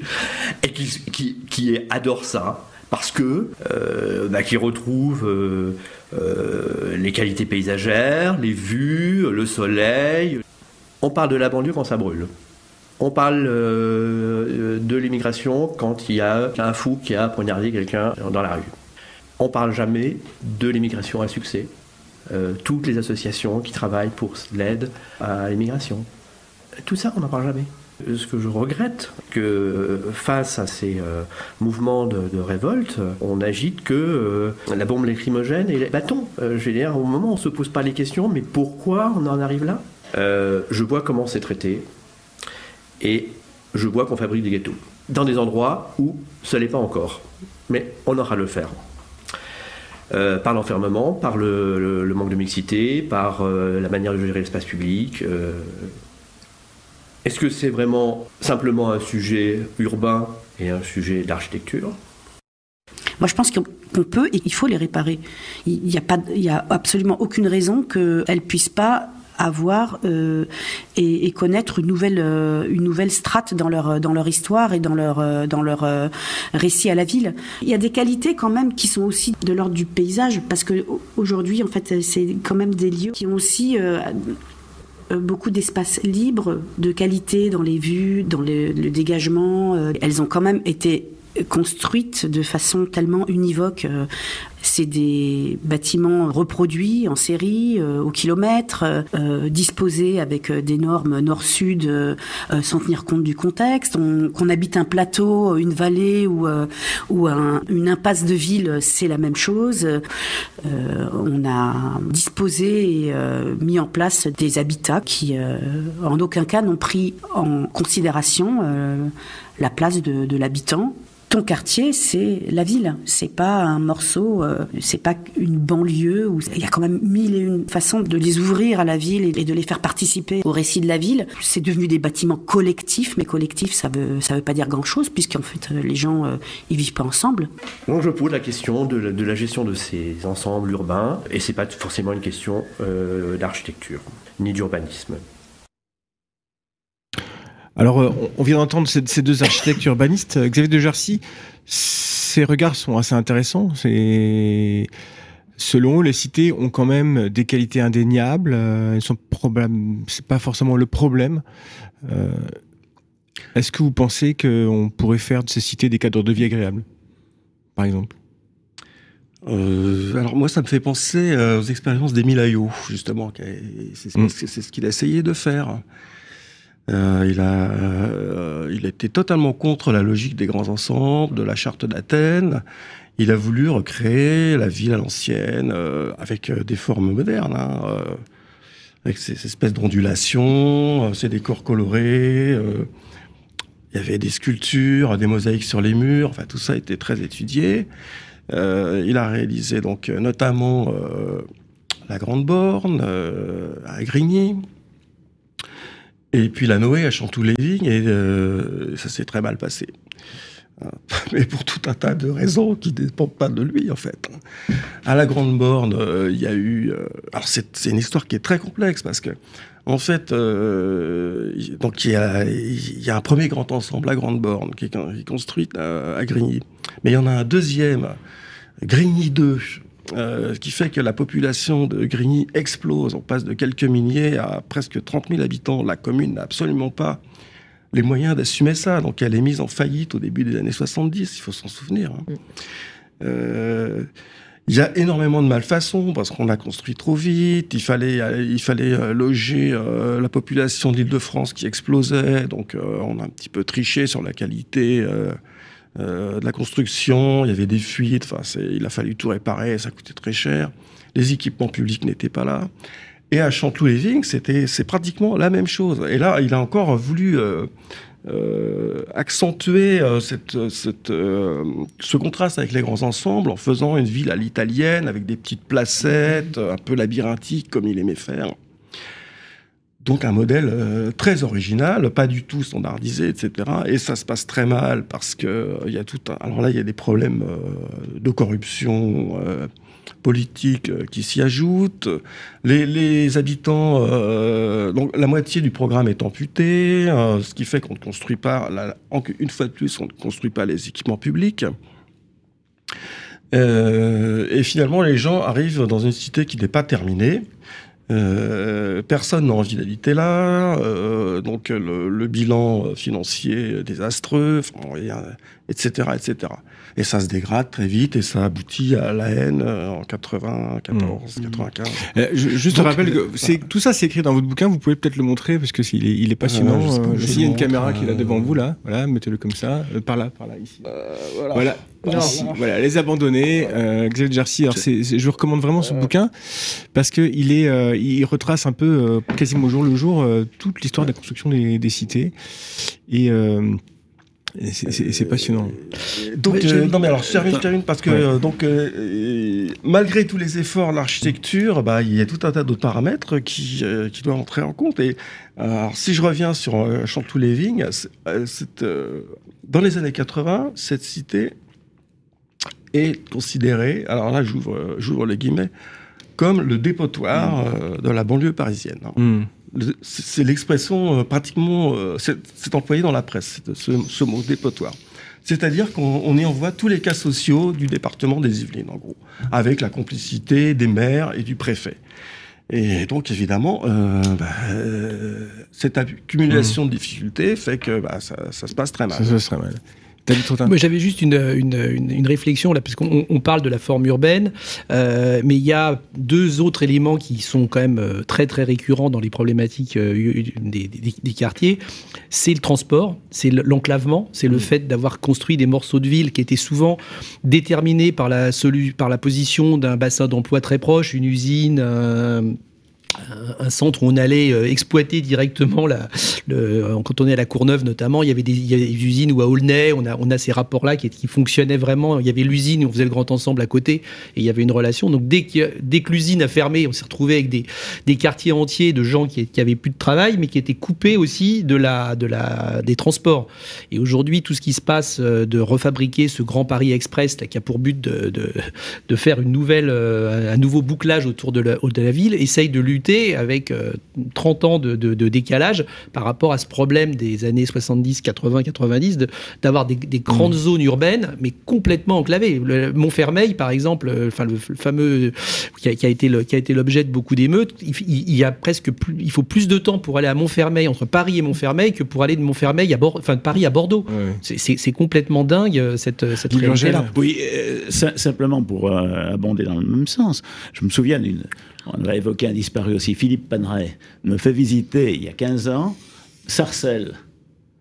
et qui, qui, qui adorent ça parce que retrouvent euh, qui retrouve euh, euh, les qualités paysagères, les vues, le soleil. On parle de la banlieue quand ça brûle. On parle de l'immigration quand il y a un fou qui a poignardé quelqu'un dans la rue. On parle jamais de l'immigration à succès. toutes les associations qui travaillent pour l'aide à l'immigration. Tout ça, on n'en parle jamais. Ce que je regrette, que face à ces euh, mouvements de, révolte, on agite que euh, la bombe lacrymogène et les bâtons. Euh, je veux dire, au moment où on ne se pose pas les questions, mais pourquoi on en arrive là Je vois comment c'est traité et je vois qu'on fabrique des gâteaux dans des endroits où ça n'est pas encore, mais on aura le faire. par l'enfermement, par le, manque de mixité, par la manière de gérer l'espace public. Est-ce que c'est vraiment simplement un sujet urbain et un sujet d'architecture moi, je pense qu'on peut et qu'il faut les réparer. Il n'y a, pas, il a absolument aucune raison qu'elles ne puissent pas avoir euh, et, connaître une nouvelle euh, une nouvelle strate dans leur dans leur histoire et dans leur euh, dans leur récit à la ville. Il y a des qualités quand même qui sont aussi de l'ordre du paysage parce que aujourd'hui en fait c'est quand même des lieux qui ont aussi euh, beaucoup d'espaces libres, de qualité dans les vues, dans le, le dégagement. Euh, elles ont quand même été construite de façon tellement univoque. Euh, c'est des bâtiments reproduits en série, euh, au kilomètre, euh, disposés avec des normes nord-sud sans tenir compte du contexte. Qu'on habite un plateau, une vallée ou, une impasse de ville, c'est la même chose. on a disposé et mis en place des habitats qui, en aucun cas, n'ont pris en considération la place de l'habitant ton quartier, c'est la ville. C'est pas un morceau, euh, c'est pas une banlieue. Il y a quand même mille et une façons de les ouvrir à la ville et, de les faire participer au récit de la ville. C'est devenu des bâtiments collectifs, mais collectifs, ça veut, veut pas dire grand-chose, puisqu'en fait, euh, les gens, euh, ils vivent pas ensemble. Donc je pose la question de la, gestion de ces ensembles urbains, et c'est pas forcément une question euh, d'architecture, ni d'urbanisme. Alors, euh, on vient d'entendre ces deux architectes urbanistes. Euh, Xavier de Jarcy, ses regards sont assez intéressants. selon eux, les cités ont quand même des qualités indéniables. Euh, ce n'est pas forcément le problème. est-ce que vous pensez qu'on pourrait faire de ces cités des cadres de vie agréables, par exemple alors moi, ça me fait penser aux expériences d'Émile Ayot, justement. Mm. C'est ce qu'il a essayé de faire. Euh, euh, il, était totalement contre la logique des grands ensembles, de la charte d'Athènes. Il a voulu recréer la ville à l'ancienne euh, avec des formes modernes, hein, avec ces, espèces d'ondulations, ces décors colorés. il y avait des sculptures, des mosaïques sur les murs. Enfin, tout ça était très étudié. il a réalisé donc notamment la Grande Borne à Grigny. Et puis la Noé à Chantou-les-Vignes, et euh, ça s'est très mal passé. Euh, mais pour tout un tas de raisons qui ne dépendent pas de lui, en fait. À la Grande Borne, euh, il y a eu. alors, c'est une histoire qui est très complexe parce que, en fait, donc il y, a, un premier grand ensemble à Grande Borne qui est, construite à, à Grigny. Mais il y en a un deuxième, Grigny 2, euh, ce qui fait que la population de Grigny explose. On passe de quelques milliers à presque 30 000 habitants. La commune n'a absolument pas les moyens d'assumer ça. Donc elle est mise en faillite au début des années 70, il faut s'en souvenir. Hein. Mm. Euh, il y a énormément de malfaçons parce qu'on a construit trop vite. Il fallait, euh, il fallait loger la population d'Île-de-France qui explosait. Donc, on a un petit peu triché sur la qualité euh, de la construction, il y avait des fuites, il a fallu tout réparer, ça coûtait très cher. Les équipements publics n'étaient pas là. Et à chanteloup les c'était, c'est pratiquement la même chose. Et là, il a encore voulu euh, euh, accentuer ce contraste avec les grands ensembles en faisant une ville à l'italienne avec des petites placettes, un peu labyrinthiques comme il aimait faire. Donc un modèle euh, très original, pas du tout standardisé, etc. Et ça se passe très mal parce que euh, il y a tout. Alors là, il y a des problèmes euh, de corruption politique qui s'y ajoutent. Les, habitants, donc la moitié du programme est amputée, ce qui fait qu'on ne construit pas, une fois de plus, on ne construit pas les équipements publics. et finalement, les gens arrivent dans une cité qui n'est pas terminée euh, personne n'a envie d'habiter là. Euh, donc le, le, bilan financier désastreux, etc., etc et ça se dégrade très vite et ça aboutit à la haine euh, en 94, 95. Mmh. Euh, je, juste te rappelle que euh, c'est, tout ça c'est écrit dans votre bouquin, vous pouvez peut-être le montrer parce que c'est est, il est passionnant. Euh, si, euh, y a une caméra qui est là devant vous, là, voilà, mettez-le comme ça, par là, par là, ici. voilà. voilà. les abandonnés, euh, de Jersey. Alors, je vous recommande vraiment ce bouquin parce que il est, il retrace un peu, quasiment au jour le jour, toute l'histoire de la construction des, des cités et c'est passionnant. Euh, donc, euh, non mais alors, je termine, parce que euh, donc malgré tous les efforts, l'architecture, bah il y a tout un tas d'autres paramètres qui qui doivent entrer en compte. Et alors, si je reviens sur Chantou-les-Vignes, dans les années 80, cette cité est considérée, alors là j'ouvre j'ouvre les guillemets, comme le dépotoir mm. de la banlieue parisienne. Mm c'est l'expression euh, pratiquement, euh, c'est employé dans la presse, ce, mot dépotoir. C'est-à-dire qu'on y envoie tous les cas sociaux du département des Yvelines, en gros, avec la complicité des maires et du préfet. Et donc, évidemment, euh, bah, cette accumulation de difficultés fait que bah, ça, ça, se passe très mal. Ça se passe très mal j'avais juste une, réflexion, là, parce qu'on parle de la forme urbaine, euh, mais il y a deux autres éléments qui sont quand même euh, très, très récurrents dans les problématiques euh, des, quartiers. C'est le transport, c'est l'enclavement, c'est le mmh. fait d'avoir construit des morceaux de ville qui étaient souvent déterminés par la, par la position d'un bassin d'emploi très proche, une usine, un centre où on allait euh, exploiter directement la, le, euh, quand on est à la Courneuve notamment, il y avait des, usines ou à Aulnay, on a, on a ces rapports-là qui, qui, fonctionnaient vraiment. Il y avait l'usine, où on faisait le grand ensemble à côté et il y avait une relation. Donc dès que, dès que l'usine a fermé, on s'est retrouvé avec des, des, quartiers entiers de gens qui, qui avaient plus de travail mais qui étaient coupés aussi de la, de la, des transports. Et aujourd'hui, tout ce qui se passe euh, de refabriquer ce grand Paris Express qui a pour but de, de, faire une nouvelle, un nouveau bouclage autour de la, de la ville, essaye de lui avec 30 euh, ans de, décalage par rapport à ce problème des années 70, 80, 90, d'avoir des, des, grandes mmh. zones urbaines, mais complètement enclavées. Montfermeil, par exemple, euh, enfin le, fameux qui a, qui a été l'objet de beaucoup d'émeutes, il, y a presque plus, il faut plus de temps pour aller à Montfermeil entre Paris et Montfermeil que pour aller de Montfermeil à enfin de Paris à Bordeaux. C'est complètement dingue euh, cette cette là. Oui, simplement pour abonder dans le même sens. Je me souviens d'une on va évoquer un disparu aussi. Philippe Paneret me fait visiter il y a 15 ans Sarcelles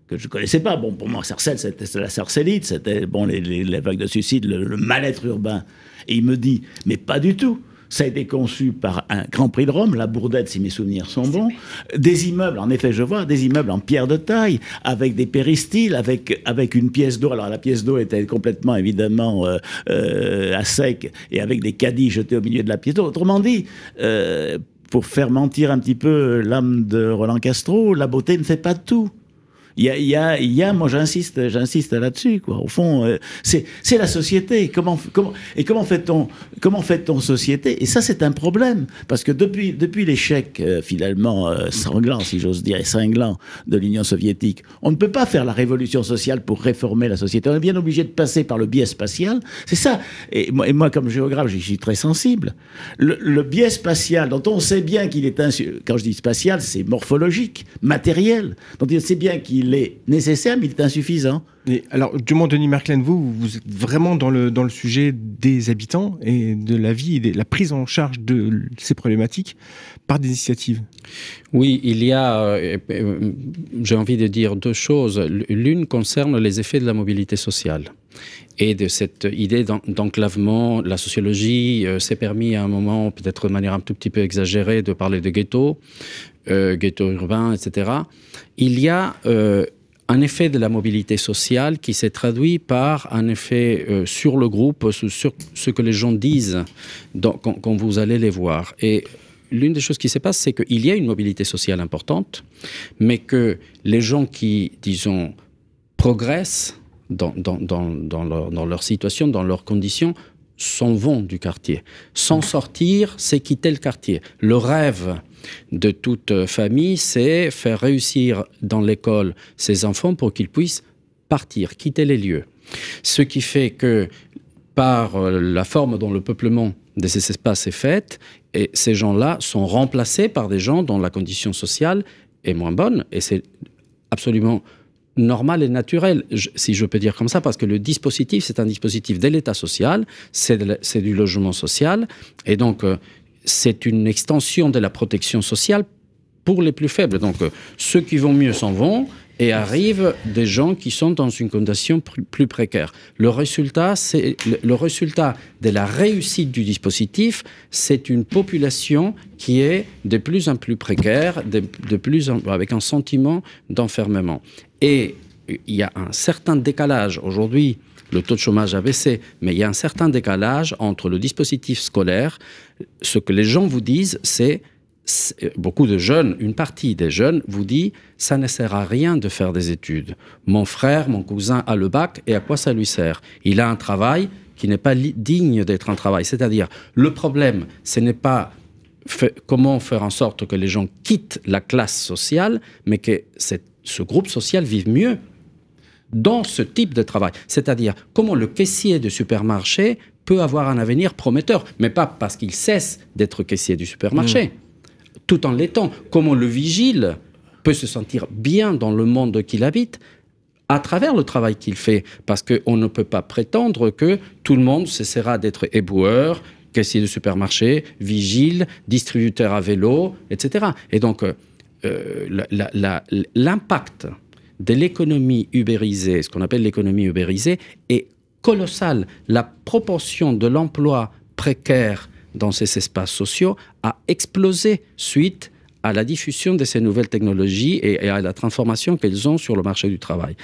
que je ne connaissais pas. Bon, pour moi, Sarcelles, c'était la sarcellite, c'était bon les, vagues de suicide, le mal-être urbain. Et il me dit, mais pas du tout. Ça a été conçu par un Grand Prix de Rome, la Bourdette, si mes souvenirs sont bons. Des immeubles, en effet, je vois, des immeubles en pierre de taille, avec des péristyles, avec, avec une pièce d'eau. Alors, la pièce d'eau était complètement, évidemment, euh, euh, à sec et avec des caddies jetés au milieu de la pièce d'eau. Autrement dit, euh, pour faire mentir un petit peu l'âme de Roland Castro, la beauté ne fait pas tout. Il y a, moi j'insiste, j'insiste là-dessus. Quoi. Au fond, euh, c'est, c'est la société. Comment, comment, et comment fait-on, comment fait-on société Et ça, c'est un problème parce que depuis, depuis l'échec euh, finalement euh, sanglant, si j'ose dire, et cinglant de l'Union soviétique, on ne peut pas faire la révolution sociale pour réformer la société. On est bien obligé de passer par le biais spatial. C'est ça. Et moi, comme géographe, je suis très sensible. Le, biais spatial, dont on sait bien qu'il est quand je dis spatial, c'est morphologique, matériel. Dont on sait bien qu'il il est nécessaire, mais il est insuffisant. alors alors, moins, Denis Merkel, vous, vous êtes vraiment dans le, dans le sujet des habitants et de la vie la prise en charge de ces problématiques par des initiatives. Oui, il y a, euh, j'ai envie de dire deux choses. L'une concerne les effets de la mobilité sociale et de cette idée d'enclavement. La sociologie euh, s'est permis à un moment, peut-être de manière un tout petit peu exagérée, de parler de ghetto. Euh, ghetto urbain, etc., il y a euh, un effet de la mobilité sociale qui s'est traduit par un effet euh, sur le groupe, sur, ce que les gens disent quand, vous allez les voir. Et l'une des choses qui se passe, c'est qu'il y a une mobilité sociale importante, mais que les gens qui, disons, progressent dans, leur, situation, dans leurs conditions, s'en vont du quartier. S'en sortir, c'est quitter le quartier. Le rêve de toute famille, c'est faire réussir dans l'école ses enfants pour qu'ils puissent partir, quitter les lieux. Ce qui fait que par la forme dont le peuplement de ces espaces est fait, et ces gens-là sont remplacés par des gens dont la condition sociale est moins bonne, et c'est absolument normal et naturel, si je peux dire comme ça, parce que le dispositif, c'est un dispositif de l'État social, c'est du logement social, et donc euh, c'est une extension de la protection sociale pour les plus faibles. Donc euh, ceux qui vont mieux s'en vont et arrivent des gens qui sont dans une condition plus précaire. Le résultat, le résultat de la réussite du dispositif, c'est une population qui est de plus en plus précaire, de, plus avec un sentiment d'enfermement. Et euh, il y a un certain décalage aujourd'hui le taux de chômage a baissé, mais il y a un certain décalage entre le dispositif scolaire. Ce que les gens vous disent, c'est beaucoup de jeunes, une partie des jeunes vous dit ça ne sert à rien de faire des études. Mon frère, mon cousin a le bac et à quoi ça lui sert Il a un travail qui n'est pas digne d'être un travail. C'est-à-dire, le problème, ce n'est pas comment faire en sorte que les gens quittent la classe sociale, mais que ce groupe social vive mieux dans ce type de travail. C'est-à-dire comment le caissier de supermarché peut avoir un avenir prometteur, mais pas parce qu'il cesse d'être caissier du supermarché, mmh. tout en l'étant. Comment le vigile peut se sentir bien dans le monde qu'il habite à travers le travail qu'il fait, parce qu'on ne peut pas prétendre que tout le monde cessera d'être éboueur, caissier de supermarché, vigile, distributeur à vélo, etc. Et donc, euh, euh, l'impact de l'économie ubérisée, ce qu'on appelle l'économie ubérisée, est colossale. La proportion de l'emploi précaire dans ces espaces sociaux a explosé suite à la diffusion de ces nouvelles technologies et, à la transformation qu'elles ont sur le marché du travail.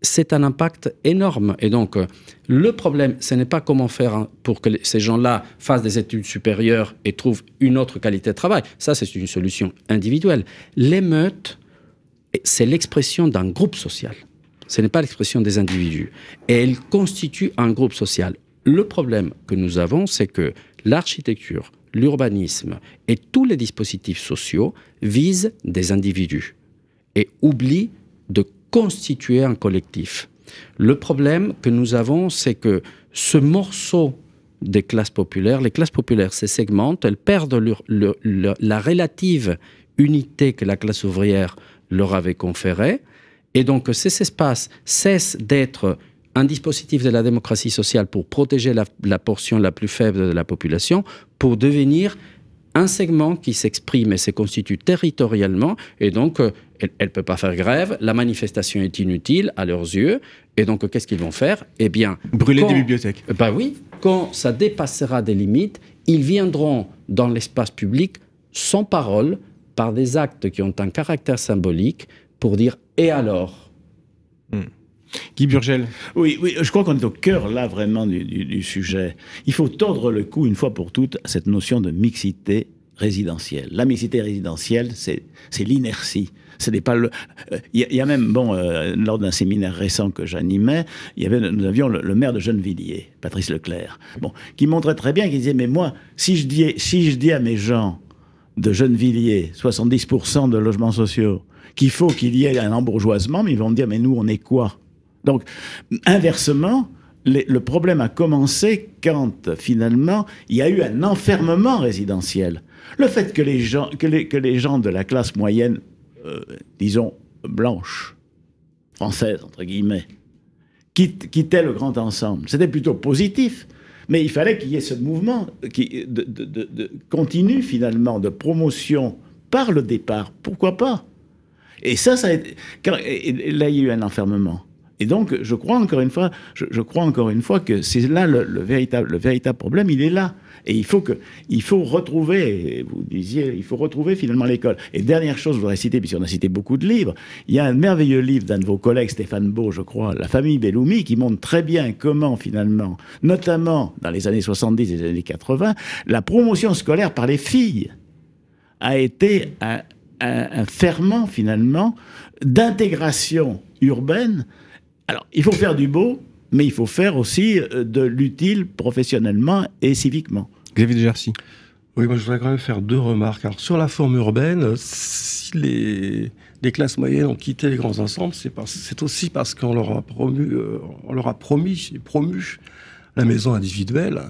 C'est un impact énorme. Et donc, euh, le problème, ce n'est pas comment faire hein, pour que ces gens-là fassent des études supérieures et trouvent une autre qualité de travail. Ça, c'est une solution individuelle. L'émeute c'est l'expression d'un groupe social. Ce n'est pas l'expression des individus. Et elle constitue un groupe social. Le problème que nous avons, c'est que l'architecture, l'urbanisme et tous les dispositifs sociaux visent des individus et oublient de constituer un collectif. Le problème que nous avons, c'est que ce morceau des classes populaires, les classes populaires se segmentent, elles perdent la relative unité que la classe ouvrière leur avait conféré, et donc ces espaces cessent d'être un dispositif de la démocratie sociale pour protéger la, portion la plus faible de la population, pour devenir un segment qui s'exprime et se constitue territorialement, et donc euh, elle ne peut pas faire grève, la manifestation est inutile à leurs yeux, et donc qu'est-ce qu'ils vont faire Eh bien... Brûler des bibliothèques. Euh, bah oui, quand ça dépassera des limites, ils viendront dans l'espace public sans parole, par des actes qui ont un caractère symbolique pour dire et alors hmm. Guy Burgel. Oui, oui, je crois qu'on est au cœur, là, vraiment, du, sujet. Il faut tordre le cou, une fois pour toutes, à cette notion de mixité résidentielle. La mixité résidentielle, c'est l'inertie. Ce n'est pas le. Euh, il y, a même, bon, euh, lors d'un séminaire récent que j'animais, y avait, nous avions le, maire de Gennevilliers, Patrice Leclerc, bon, qui montrait très bien, qu'il disait, mais moi, si je dis, si je dis à mes gens, de Gennevilliers, 70% de logements sociaux, qu'il faut qu'il y ait un embourgeoisement, mais ils vont dire, mais nous, on est quoi Donc, inversement, le problème a commencé quand, finalement, il y a eu un enfermement résidentiel. Le fait que les gens, que les, gens de la classe moyenne, euh, disons, blanche, française, entre guillemets, quittaient le grand ensemble, c'était plutôt positif mais il fallait qu'il y ait ce mouvement qui, de, continu, finalement, de promotion par le départ. Pourquoi pas Et ça, ça et là, il y a eu un enfermement. Et donc, je crois encore une fois, je, crois encore une fois que c'est là le, véritable, problème, il est là. Et il faut que, il faut retrouver, vous disiez, il faut retrouver finalement l'école. Et dernière chose, je voudrais citer, puisqu'on a cité beaucoup de livres, il y a un merveilleux livre d'un de vos collègues, Stéphane Beau, je crois, La famille Belloumi, qui montre très bien comment finalement, notamment dans les années 70 et les années 80, la promotion scolaire par les filles a été un ferment finalement d'intégration urbaine alors, il faut faire du beau, mais il faut faire aussi euh, de l'utile professionnellement et civiquement. Xavier de Oui, moi je voudrais quand même faire deux remarques. Alors, sur la forme urbaine, euh, si les, classes moyennes ont quitté les grands ensembles, c'est aussi parce qu'on leur a promu, euh, on leur a promis et promu la maison individuelle.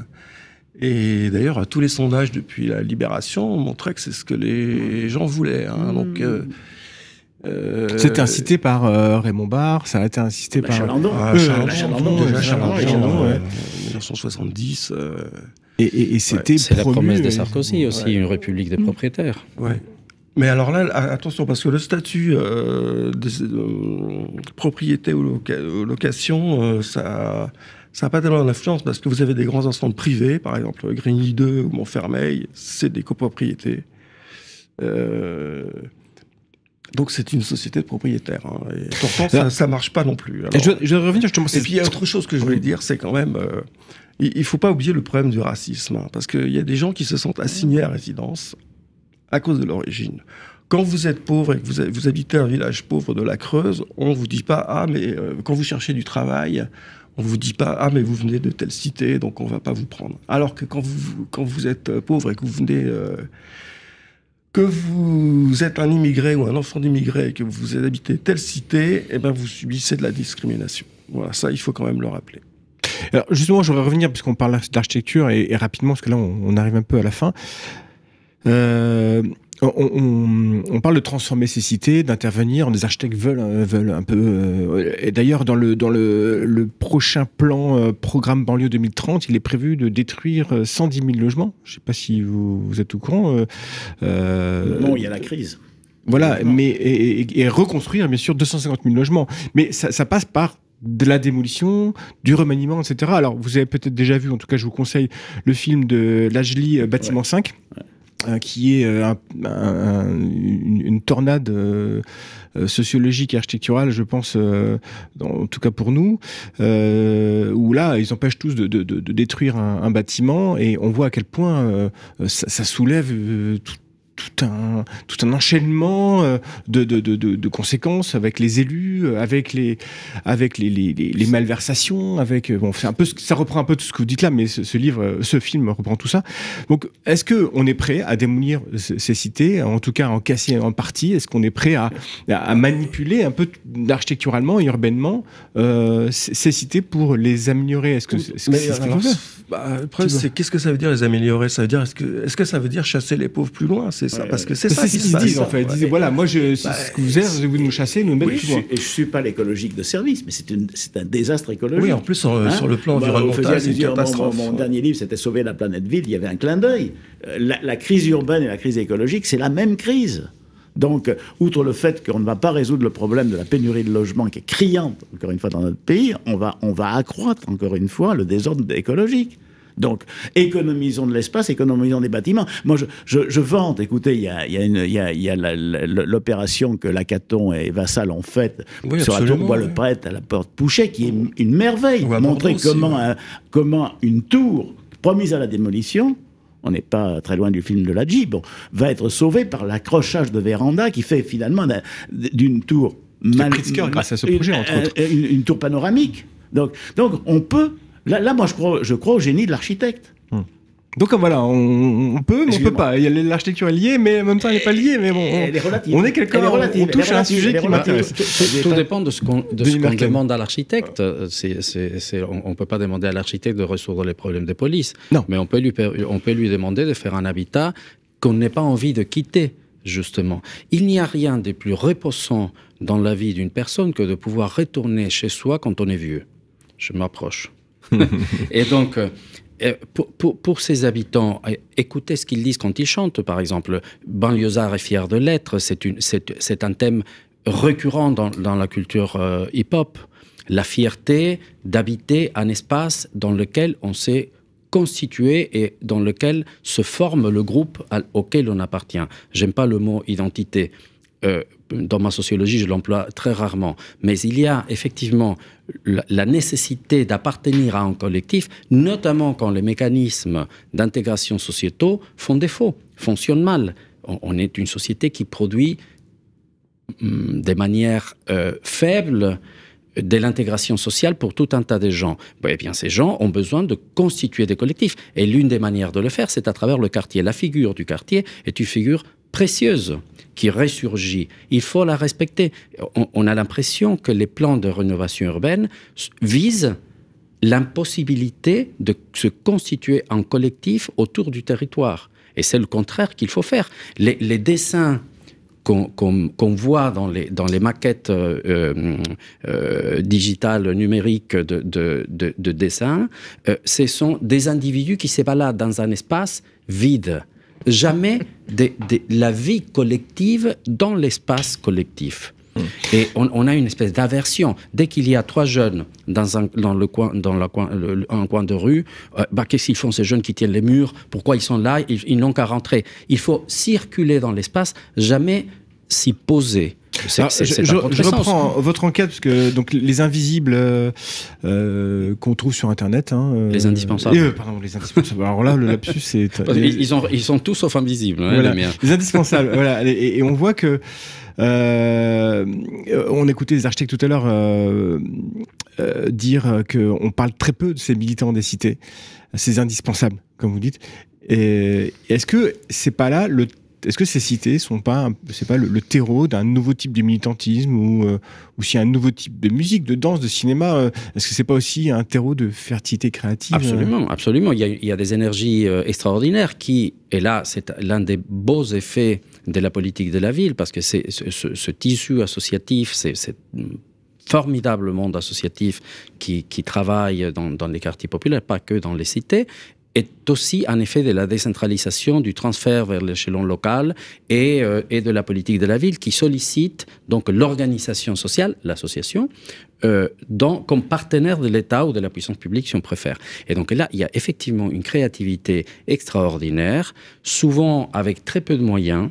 Et d'ailleurs, tous les sondages depuis la libération montraient que c'est ce que les gens voulaient. Hein. Donc, hmm. Euh, c'était incité par euh, Raymond Barre, ça a été incité bah, par. Chalandon. Euh, ah, déjà, 1970. Et, c'était C'est la promesse de Sarkozy aussi, une république des mm. propriétaires. Ouais. Mais alors là, attention, parce que le statut de propriété ou location, ça ça n'a pas tellement d'influence parce que vous avez des grands ensembles privés, par exemple Grigny 2 ou Montfermeil, c'est des copropriétés. Donc c'est une société de propriétaires. Hein, et pourtant, ça, ça marche pas non plus. je, je, vais revenir justement. Et puis il y a autre chose que je voulais dire, c'est quand même, euh, il, faut pas oublier le problème du racisme, hein, parce qu'il y a des gens qui se sentent assignés à résidence à cause de l'origine. Quand vous êtes pauvre et que vous, habitez un village pauvre de la Creuse, on vous dit pas ah mais euh, quand vous cherchez du travail, on vous dit pas ah mais vous venez de telle cité donc on va pas vous prendre. Alors que quand vous quand vous êtes euh, pauvre et que vous venez que vous êtes un immigré ou un enfant d'immigré et que vous habitez telle cité, et eh ben vous subissez de la discrimination. Voilà, ça, il faut quand même le rappeler. Alors justement, je voudrais revenir, puisqu'on parle d'architecture, et, rapidement, parce que là, on, on, arrive un peu à la fin. Euh, on, parle de transformer ces cités, d'intervenir. Les architectes euh, veulent, un peu. Euh, et d'ailleurs, dans le, dans le, prochain plan euh, programme banlieue 2030, il est prévu de détruire 110 000 logements. Je ne sais pas si vous, êtes au courant. non, il y a la crise. Voilà, mais et, reconstruire bien sûr 250 000 logements. Mais ça, passe par de la démolition, du remaniement, etc. Alors, vous avez peut-être déjà vu, en tout cas, je vous conseille le film de Lajli, Bâtiment 5. Euh, qui est euh, une tornade euh, sociologique et architecturale, je pense, en tout cas pour nous, euh, où là, ils empêchent tous de, détruire un, bâtiment et on voit à quel point ça, ça, soulève tout tout un, tout un enchaînement euh, de, de, de, de, conséquences avec les élus, euh, avec les, avec les, les, malversations, avec euh, bon, c'est un peu, ça reprend un peu tout ce que vous dites là, mais ce, livre, ce film reprend tout ça. Donc, est-ce que on est prêt à démolir ces cités, en tout cas en casser en partie Est-ce qu'on est prêt à, à, manipuler un peu architecturalement et urbainement ces cités pour les améliorer Est-ce que c'est -ce bah, qu'est-ce que ça veut dire les améliorer Ça veut dire est-ce que, est -ce que ça veut dire chasser les pauvres plus loin parce que c'est ça qu'ils disent en fait. Ils disent voilà, moi, je, bah, ce que vous êtes, vous nous chassez, nous mettez plus Et je suis pas l'écologique de service, mais c'est un désastre écologique. Oui, en plus sur le hein plan bah, environnemental, c'est une catastrophe. Mon dernier livre, c'était Sauver la planète ville ». Il y avait un clin d'œil. Euh, la crise urbaine et la crise écologique, c'est la même crise. Donc, euh, outre le fait qu'on ne va pas résoudre le problème de la pénurie de logements qui est criante, encore une fois, dans notre pays, on va, on va accroître, encore une fois, le désordre écologique. Donc, économisons de l'espace, économisons des bâtiments. Moi, je, vante, écoutez, il y a, l'opération que Lacaton et Vassal ont faite sur la Bois-le-Prêtre à la porte Pouchet, qui est une merveille. va Montrer comment, une tour promise à la démolition, on n'est pas très loin du film de la bon, va être sauvée par l'accrochage de Véranda qui fait finalement d'une tour... magnifique grâce à ce projet, entre euh, autres. Une, tour panoramique. Donc, donc on peut Là, moi, je crois, au génie de l'architecte. Hmm. Donc euh, voilà, on, peut, mais on peut pas. L'architecture est liée, mais en même temps, elle n'est pas liée. Mais bon, on, on est quelqu'un, on, touche à un sujet qui m'intéresse. Tout, dépend de ce qu'on demande à l'architecte. Euh, on ne peut pas demander à l'architecte de résoudre les problèmes des polices. Non. Mais on peut, lui, on peut lui demander de faire un habitat qu'on n'ait pas envie de quitter, justement. Il n'y a rien de plus reposant dans la vie d'une personne que de pouvoir retourner chez soi quand on est vieux. Je m'approche. et donc, euh, euh, pour, pour, ces habitants, euh, écoutez ce qu'ils disent quand ils chantent, par exemple. Banlieusard est fier de l'être, c'est un thème récurrent dans, la culture hip-hop. La fierté d'habiter un espace dans lequel on s'est constitué et dans lequel se forme le groupe auquel on appartient. J'aime pas le mot identité. Euh, dans ma sociologie, je l'emploie très rarement, mais il y a effectivement la, nécessité d'appartenir à un collectif, notamment quand les mécanismes d'intégration sociétaux font défaut, fonctionnent mal. On, est une société qui produit hum, des manières euh, faibles de l'intégration sociale pour tout un tas de gens. Eh bien, ces gens ont besoin de constituer des collectifs. Et l'une des manières de le faire, c'est à travers le quartier. La figure du quartier est une figure précieuse qui ressurgit. Il faut la respecter. On, a l'impression que les plans de rénovation urbaine visent l'impossibilité de se constituer en collectif autour du territoire. Et c'est le contraire qu'il faut faire. Les, dessins qu'on voit dans les, dans les maquettes euh, euh, euh, digitales, numériques de, de, dessins, ce sont des individus qui se baladent dans un espace vide jamais de, la vie collective dans l'espace collectif. Hmm. Et on, a une espèce d'aversion. Dès qu'il y a trois jeunes dans un, dans le coin, dans la un coin de rue, euh, bah, qu'est-ce qu'ils font ces jeunes qui tiennent les murs Pourquoi ils sont là ils n'ont qu'à rentrer. Il faut circuler dans l'espace, jamais s'y poser. je, reprends votre enquête parce que donc les invisibles euh, euh, qu'on trouve sur Internet, hein, euh, les indispensables. pardon, les indispensables. Alors là, le lapsus, c'est ils, sont tous sauf invisibles. Hein, les, indispensables. voilà, et, on voit que on écoutait les architectes tout à l'heure dire qu'on parle très peu de ces militants des cités, ces indispensables, comme vous dites. Et est-ce que c'est pas là le est-ce que ces cités sont pas, c'est pas le, terreau d'un nouveau type de militantisme ou, euh, si un nouveau type de musique, de danse, de cinéma, euh, est-ce que c'est pas aussi un terreau de fertilité créative hein Absolument, absolument. Il y, a, des énergies euh, extraordinaires qui, et là, c'est l'un des beaux effets de la politique de la ville, parce que c'est ce, tissu associatif, c'est formidable monde associatif qui, travaille dans, les quartiers populaires, pas que dans les cités, est aussi un effet de la décentralisation, du transfert vers l'échelon local euh, et, de la politique de la ville qui sollicite donc l'organisation sociale, l'association, euh, comme partenaire de l'État ou de la puissance publique si on préfère. Et donc là, il y a effectivement une créativité extraordinaire, souvent avec très peu de moyens,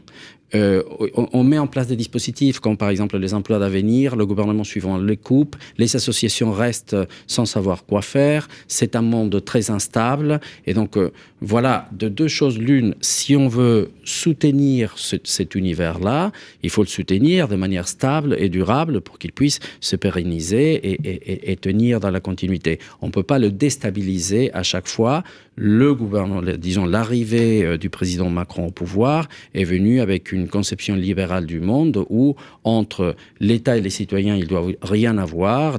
euh, on, met en place des dispositifs comme par exemple les emplois d'avenir, le gouvernement suivant les coupe, les associations restent sans savoir quoi faire, c'est un monde très instable et donc euh, voilà, de deux choses l'une, si on veut soutenir cet univers-là, il faut le soutenir de manière stable et durable pour qu'il puisse se pérenniser et tenir dans la continuité. On ne peut pas le déstabiliser à chaque fois le gouvernement, disons l'arrivée euh, du président Macron au pouvoir est venue avec une conception libérale du monde où entre l'État et les citoyens, ils doivent rien avoir,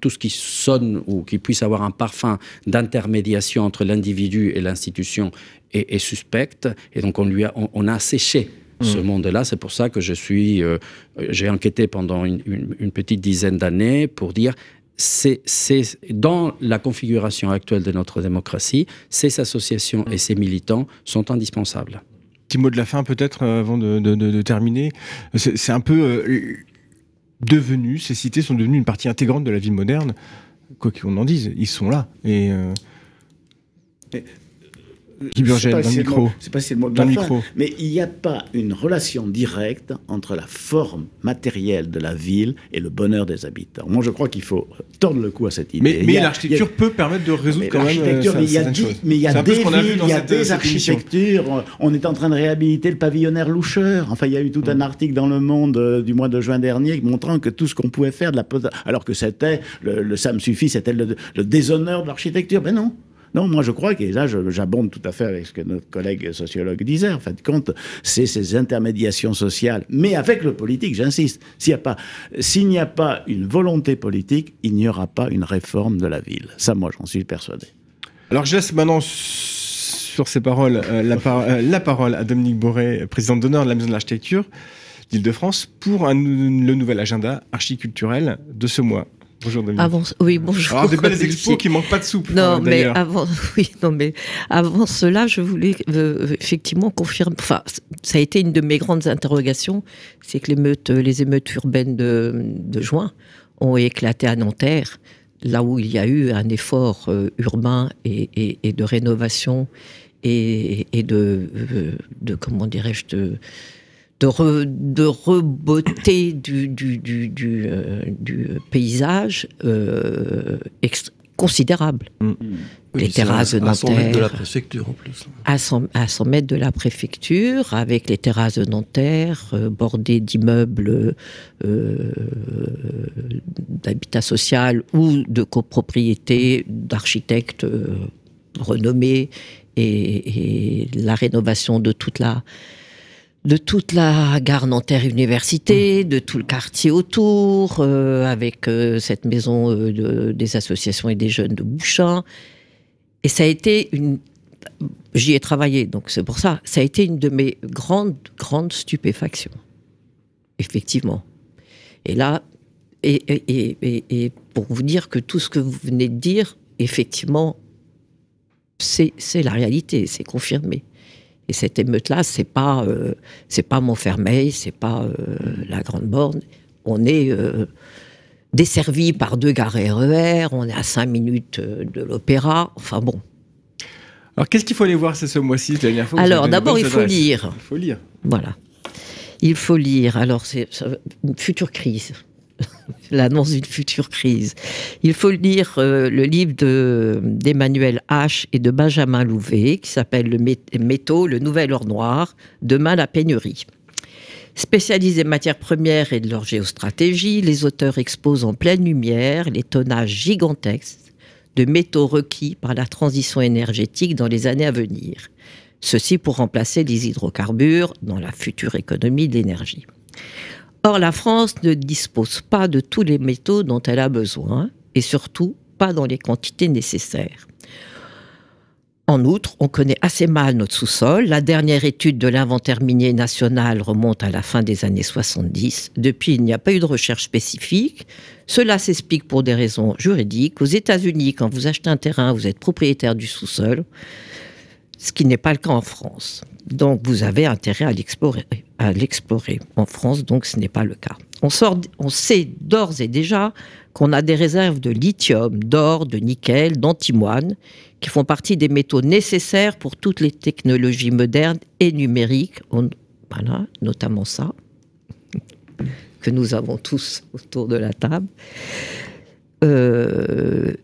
tout ce qui sonne ou qui puisse avoir un parfum d'intermédiation entre l'individu et l'institution est, suspect, et donc on lui a, on, a asséché ce mmh. monde-là. C'est pour ça que je suis, euh, j'ai enquêté pendant une petite dizaine d'années pour dire c'est dans la configuration actuelle de notre démocratie, ces associations et ces militants sont indispensables. Petit mot de la fin peut-être euh, avant de, terminer. Euh, c'est un peu euh, devenu, ces cités sont devenues une partie intégrante de la vie moderne. Quoi qu'on en dise, ils sont là dans micro. C'est pas si le mot de la micro. Mais il n'y a pas une relation directe entre la forme matérielle de la ville et le bonheur des habitants. Moi, je crois qu'il faut tordre le cou à cette idée. Mais, l'architecture peut permettre de résoudre quand même euh, mais il y a, mais il y a des villes, il y a des euh, architectures. On est en train de réhabiliter le pavillonnaire loucheur. Enfin, il y a eu tout un mm. article dans Le Monde euh, du mois de juin dernier montrant que tout ce qu'on pouvait faire de la... Alors que c'était, le, ça me suffit, c'était le déshonneur de l'architecture. Mais non, non, moi je crois, et là j'abonde tout à fait avec ce que notre collègue sociologue disait, en fin de compte, c'est ces intermédiations sociales, mais avec le politique, j'insiste. S'il n'y a, pas une volonté politique, il n'y aura pas une réforme de la ville. Ça, moi j'en suis persuadé. Alors je laisse maintenant sur ces paroles euh, euh, la, parole à Dominique Boré, président d'honneur de la Maison de l'Architecture d'Île-de-France, pour le nouvel agenda archiculturel de ce mois. Bonjour Damien. Avant, oui, ah. bonjour. Alors, ah, des belles expos qui manquent pas de soupe. Non, hein, mais avant, oui, non, mais avant cela, je voulais euh, effectivement confirmer. Enfin, ça a été une de mes grandes interrogations, c'est que les euh, les émeutes urbaines de, juin ont éclaté à Nanterre, là où il y a eu un effort euh, urbain et, de rénovation et, de, de, comment dirais-je, de de, re, de du, du, euh, paysage euh, considérable. Mm. Les terrasses de Nanterre. À 100 mètres de la préfecture en plus. À 100, mètres de la préfecture, avec les terrasses de Nanterre, euh, bordées d'immeubles d'habitat social ou de copropriété d'architectes renommés et, et, la rénovation de toute la de toute la gare Nanterre Université, de tout le quartier autour, euh, avec euh, cette maison euh, des associations et des jeunes de Bouchain. Et ça a été une. J'y ai travaillé, donc c'est pour ça. Ça a été une de mes grandes, grandes stupéfactions. Effectivement. Et là, et, et, et pour vous dire que tout ce que vous venez de dire, effectivement, c'est la réalité, c'est confirmé. Et cette émeute-là, c'est pas, euh, c'est pas Montfermeil, c'est pas euh, la Grande Borne. On est euh, desservi par deux gares RER, e on est à cinq minutes de l'Opéra. Enfin bon. Alors qu'est-ce qu'il faut aller voir ce mois-ci la dernière fois Alors d'abord il faut lire. Il faut lire. Voilà. Il faut lire. Alors c'est une future crise. l'annonce d'une future crise. Il faut lire euh, le livre d'Emmanuel H. et de Benjamin Louvet, qui s'appelle Le métaux, le nouvel or noir, Demain la pénurie. Spécialisés en matières premières et de leur géostratégie, les auteurs exposent en pleine lumière les tonnages gigantesques de métaux requis par la transition énergétique dans les années à venir. Ceci pour remplacer les hydrocarbures dans la future économie d'énergie. Or, la France ne dispose pas de tous les métaux dont elle a besoin, et surtout pas dans les quantités nécessaires. En outre, on connaît assez mal notre sous-sol. La dernière étude de l'inventaire minier national remonte à la fin des années 70. Depuis, il n'y a pas eu de recherche spécifique. Cela s'explique pour des raisons juridiques. Aux États-Unis, quand vous achetez un terrain, vous êtes propriétaire du sous-sol ce qui n'est pas le cas en France. Donc vous avez intérêt à l'explorer. À l'explorer. En France, donc, ce n'est pas le cas. On, sort, on sait d'ores et déjà qu'on a des réserves de lithium, d'or, de nickel, d'antimoine, qui font partie des métaux nécessaires pour toutes les technologies modernes et numériques. voilà, notamment ça, que nous avons tous autour de la table. Euh,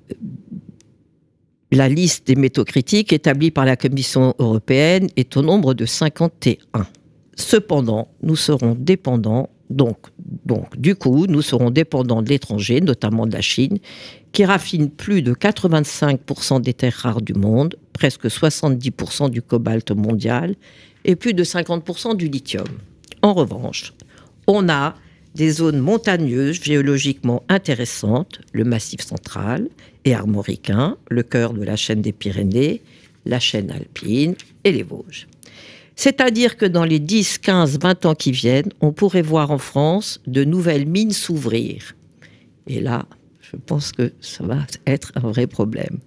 la liste des métaux critiques établie par la Commission européenne est au nombre de 51. Cependant, nous serons dépendants, donc, donc du coup, nous serons dépendants de l'étranger, notamment de la Chine, qui raffine plus de 85% des terres rares du monde, presque 70% du cobalt mondial et plus de 50% du lithium. En revanche, on a des zones montagneuses géologiquement intéressantes, le Massif central et armoricain, le cœur de la chaîne des Pyrénées, la chaîne alpine et les Vosges. C'est-à-dire que dans les 10, 15, 20 ans qui viennent, on pourrait voir en France de nouvelles mines s'ouvrir. Et là, je pense que ça va être un vrai problème.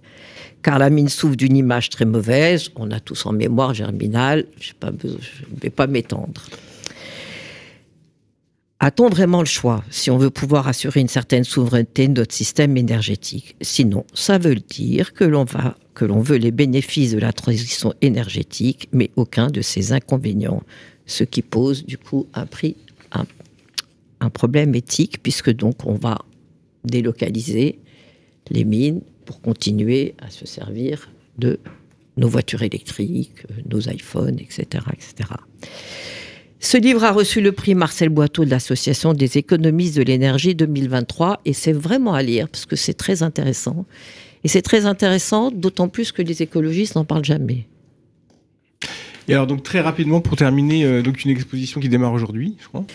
Car la mine souffre d'une image très mauvaise. On a tous en mémoire Germinal. Je ne vais pas m'étendre. A-t-on vraiment le choix si on veut pouvoir assurer une certaine souveraineté de notre système énergétique Sinon, ça veut dire que l'on va que l'on veut les bénéfices de la transition énergétique, mais aucun de ses inconvénients, ce qui pose du coup un prix un, problème éthique puisque donc on va délocaliser les mines pour continuer à se servir de nos voitures électriques, nos iPhones, etc., etc. Ce livre a reçu le prix Marcel Boiteau de l'Association des économistes de l'énergie 2023 et c'est vraiment à lire parce que c'est très intéressant. Et c'est très intéressant d'autant plus que les écologistes n'en parlent jamais. Et alors donc très rapidement pour terminer, euh, donc une exposition qui démarre aujourd'hui, je crois.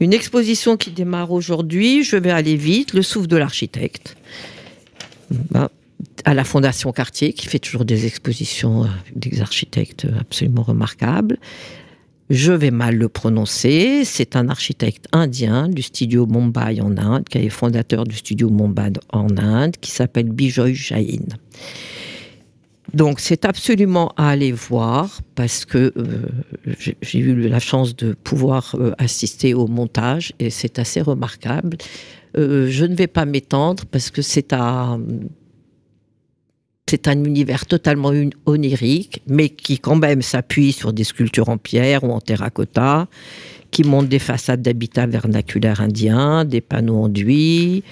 Une exposition qui démarre aujourd'hui, je vais aller vite, Le souffle de l'architecte. Bah, à la Fondation Cartier, qui fait toujours des expositions euh, des architectes absolument remarquables. Je vais mal le prononcer. C'est un architecte indien du studio Mumbai en Inde, qui est fondateur du studio Mumbai en Inde, qui s'appelle Bijoy Jain. Donc c'est absolument à aller voir parce que euh, j'ai eu la chance de pouvoir euh, assister au montage et c'est assez remarquable. Euh, je ne vais pas m'étendre parce que c'est à c'est un univers totalement onirique, mais qui quand même s'appuie sur des sculptures en pierre ou en terracotta, qui montent des façades d'habitats vernaculaires indiens, des panneaux enduits,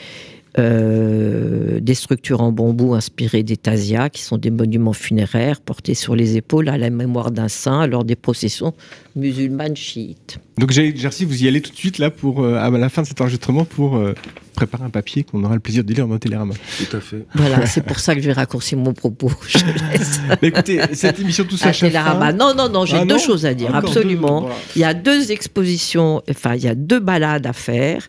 euh, des structures en bambou inspirées des tasia qui sont des monuments funéraires portés sur les épaules à la mémoire d'un saint lors des processions musulmanes chiites. Donc, Jersey, vous y allez tout de suite, là, pour, euh, à la fin de cet enregistrement, pour euh, préparer un papier qu'on aura le plaisir de lire dans Télérama. Tout à fait. Voilà, c'est pour ça que je vais raccourcir mon propos. Je écoutez, cette émission, tout ça, Télérama. Non, non, non, j'ai ah deux choses à dire, absolument. Il y a deux expositions, enfin, il y a deux balades à faire.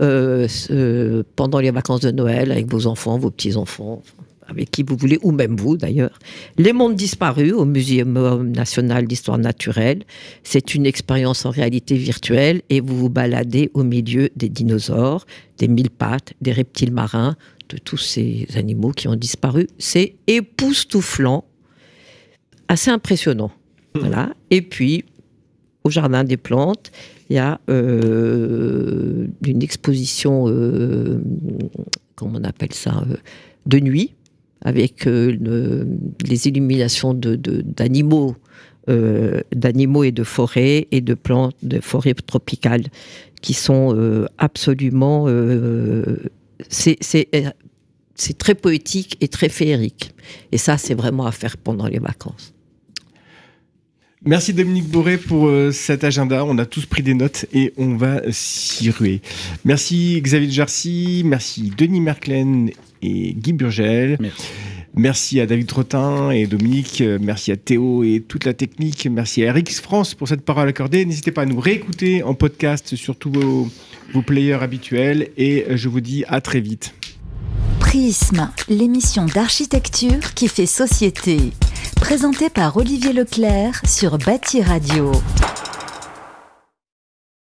Euh, pendant les vacances de Noël avec vos enfants, vos petits-enfants, avec qui vous voulez, ou même vous d'ailleurs. Les mondes disparus au Muséum national d'histoire naturelle. C'est une expérience en réalité virtuelle et vous vous baladez au milieu des dinosaures, des mille pattes, des reptiles marins, de tous ces animaux qui ont disparu. C'est époustouflant, assez impressionnant. Mmh. Voilà. Et puis, au Jardin des Plantes, il y a euh, une exposition, euh, comment on appelle ça, euh, de nuit, avec les illuminations d'animaux. De, d'animaux, d'animaux et de forêts et de plantes, de forêts tropicales qui sont absolument. c'est très poétique et très féerique. Et ça, c'est vraiment à faire pendant les vacances. Merci Dominique Boré pour euh, cet agenda. On a tous pris des notes et on va s'y ruer. Merci Xavier Jarcy, merci Denis Merklen et Guy Burgel. Merci. à David Trotin et Dominique, merci à Théo et toute la technique, merci à RX France pour cette parole accordée. N'hésitez pas à nous réécouter en podcast sur tous vos, vos players habituels et je vous dis à très vite. Prisme, l'émission d'architecture qui fait société présenté par Olivier Leclerc sur Bâti Radio.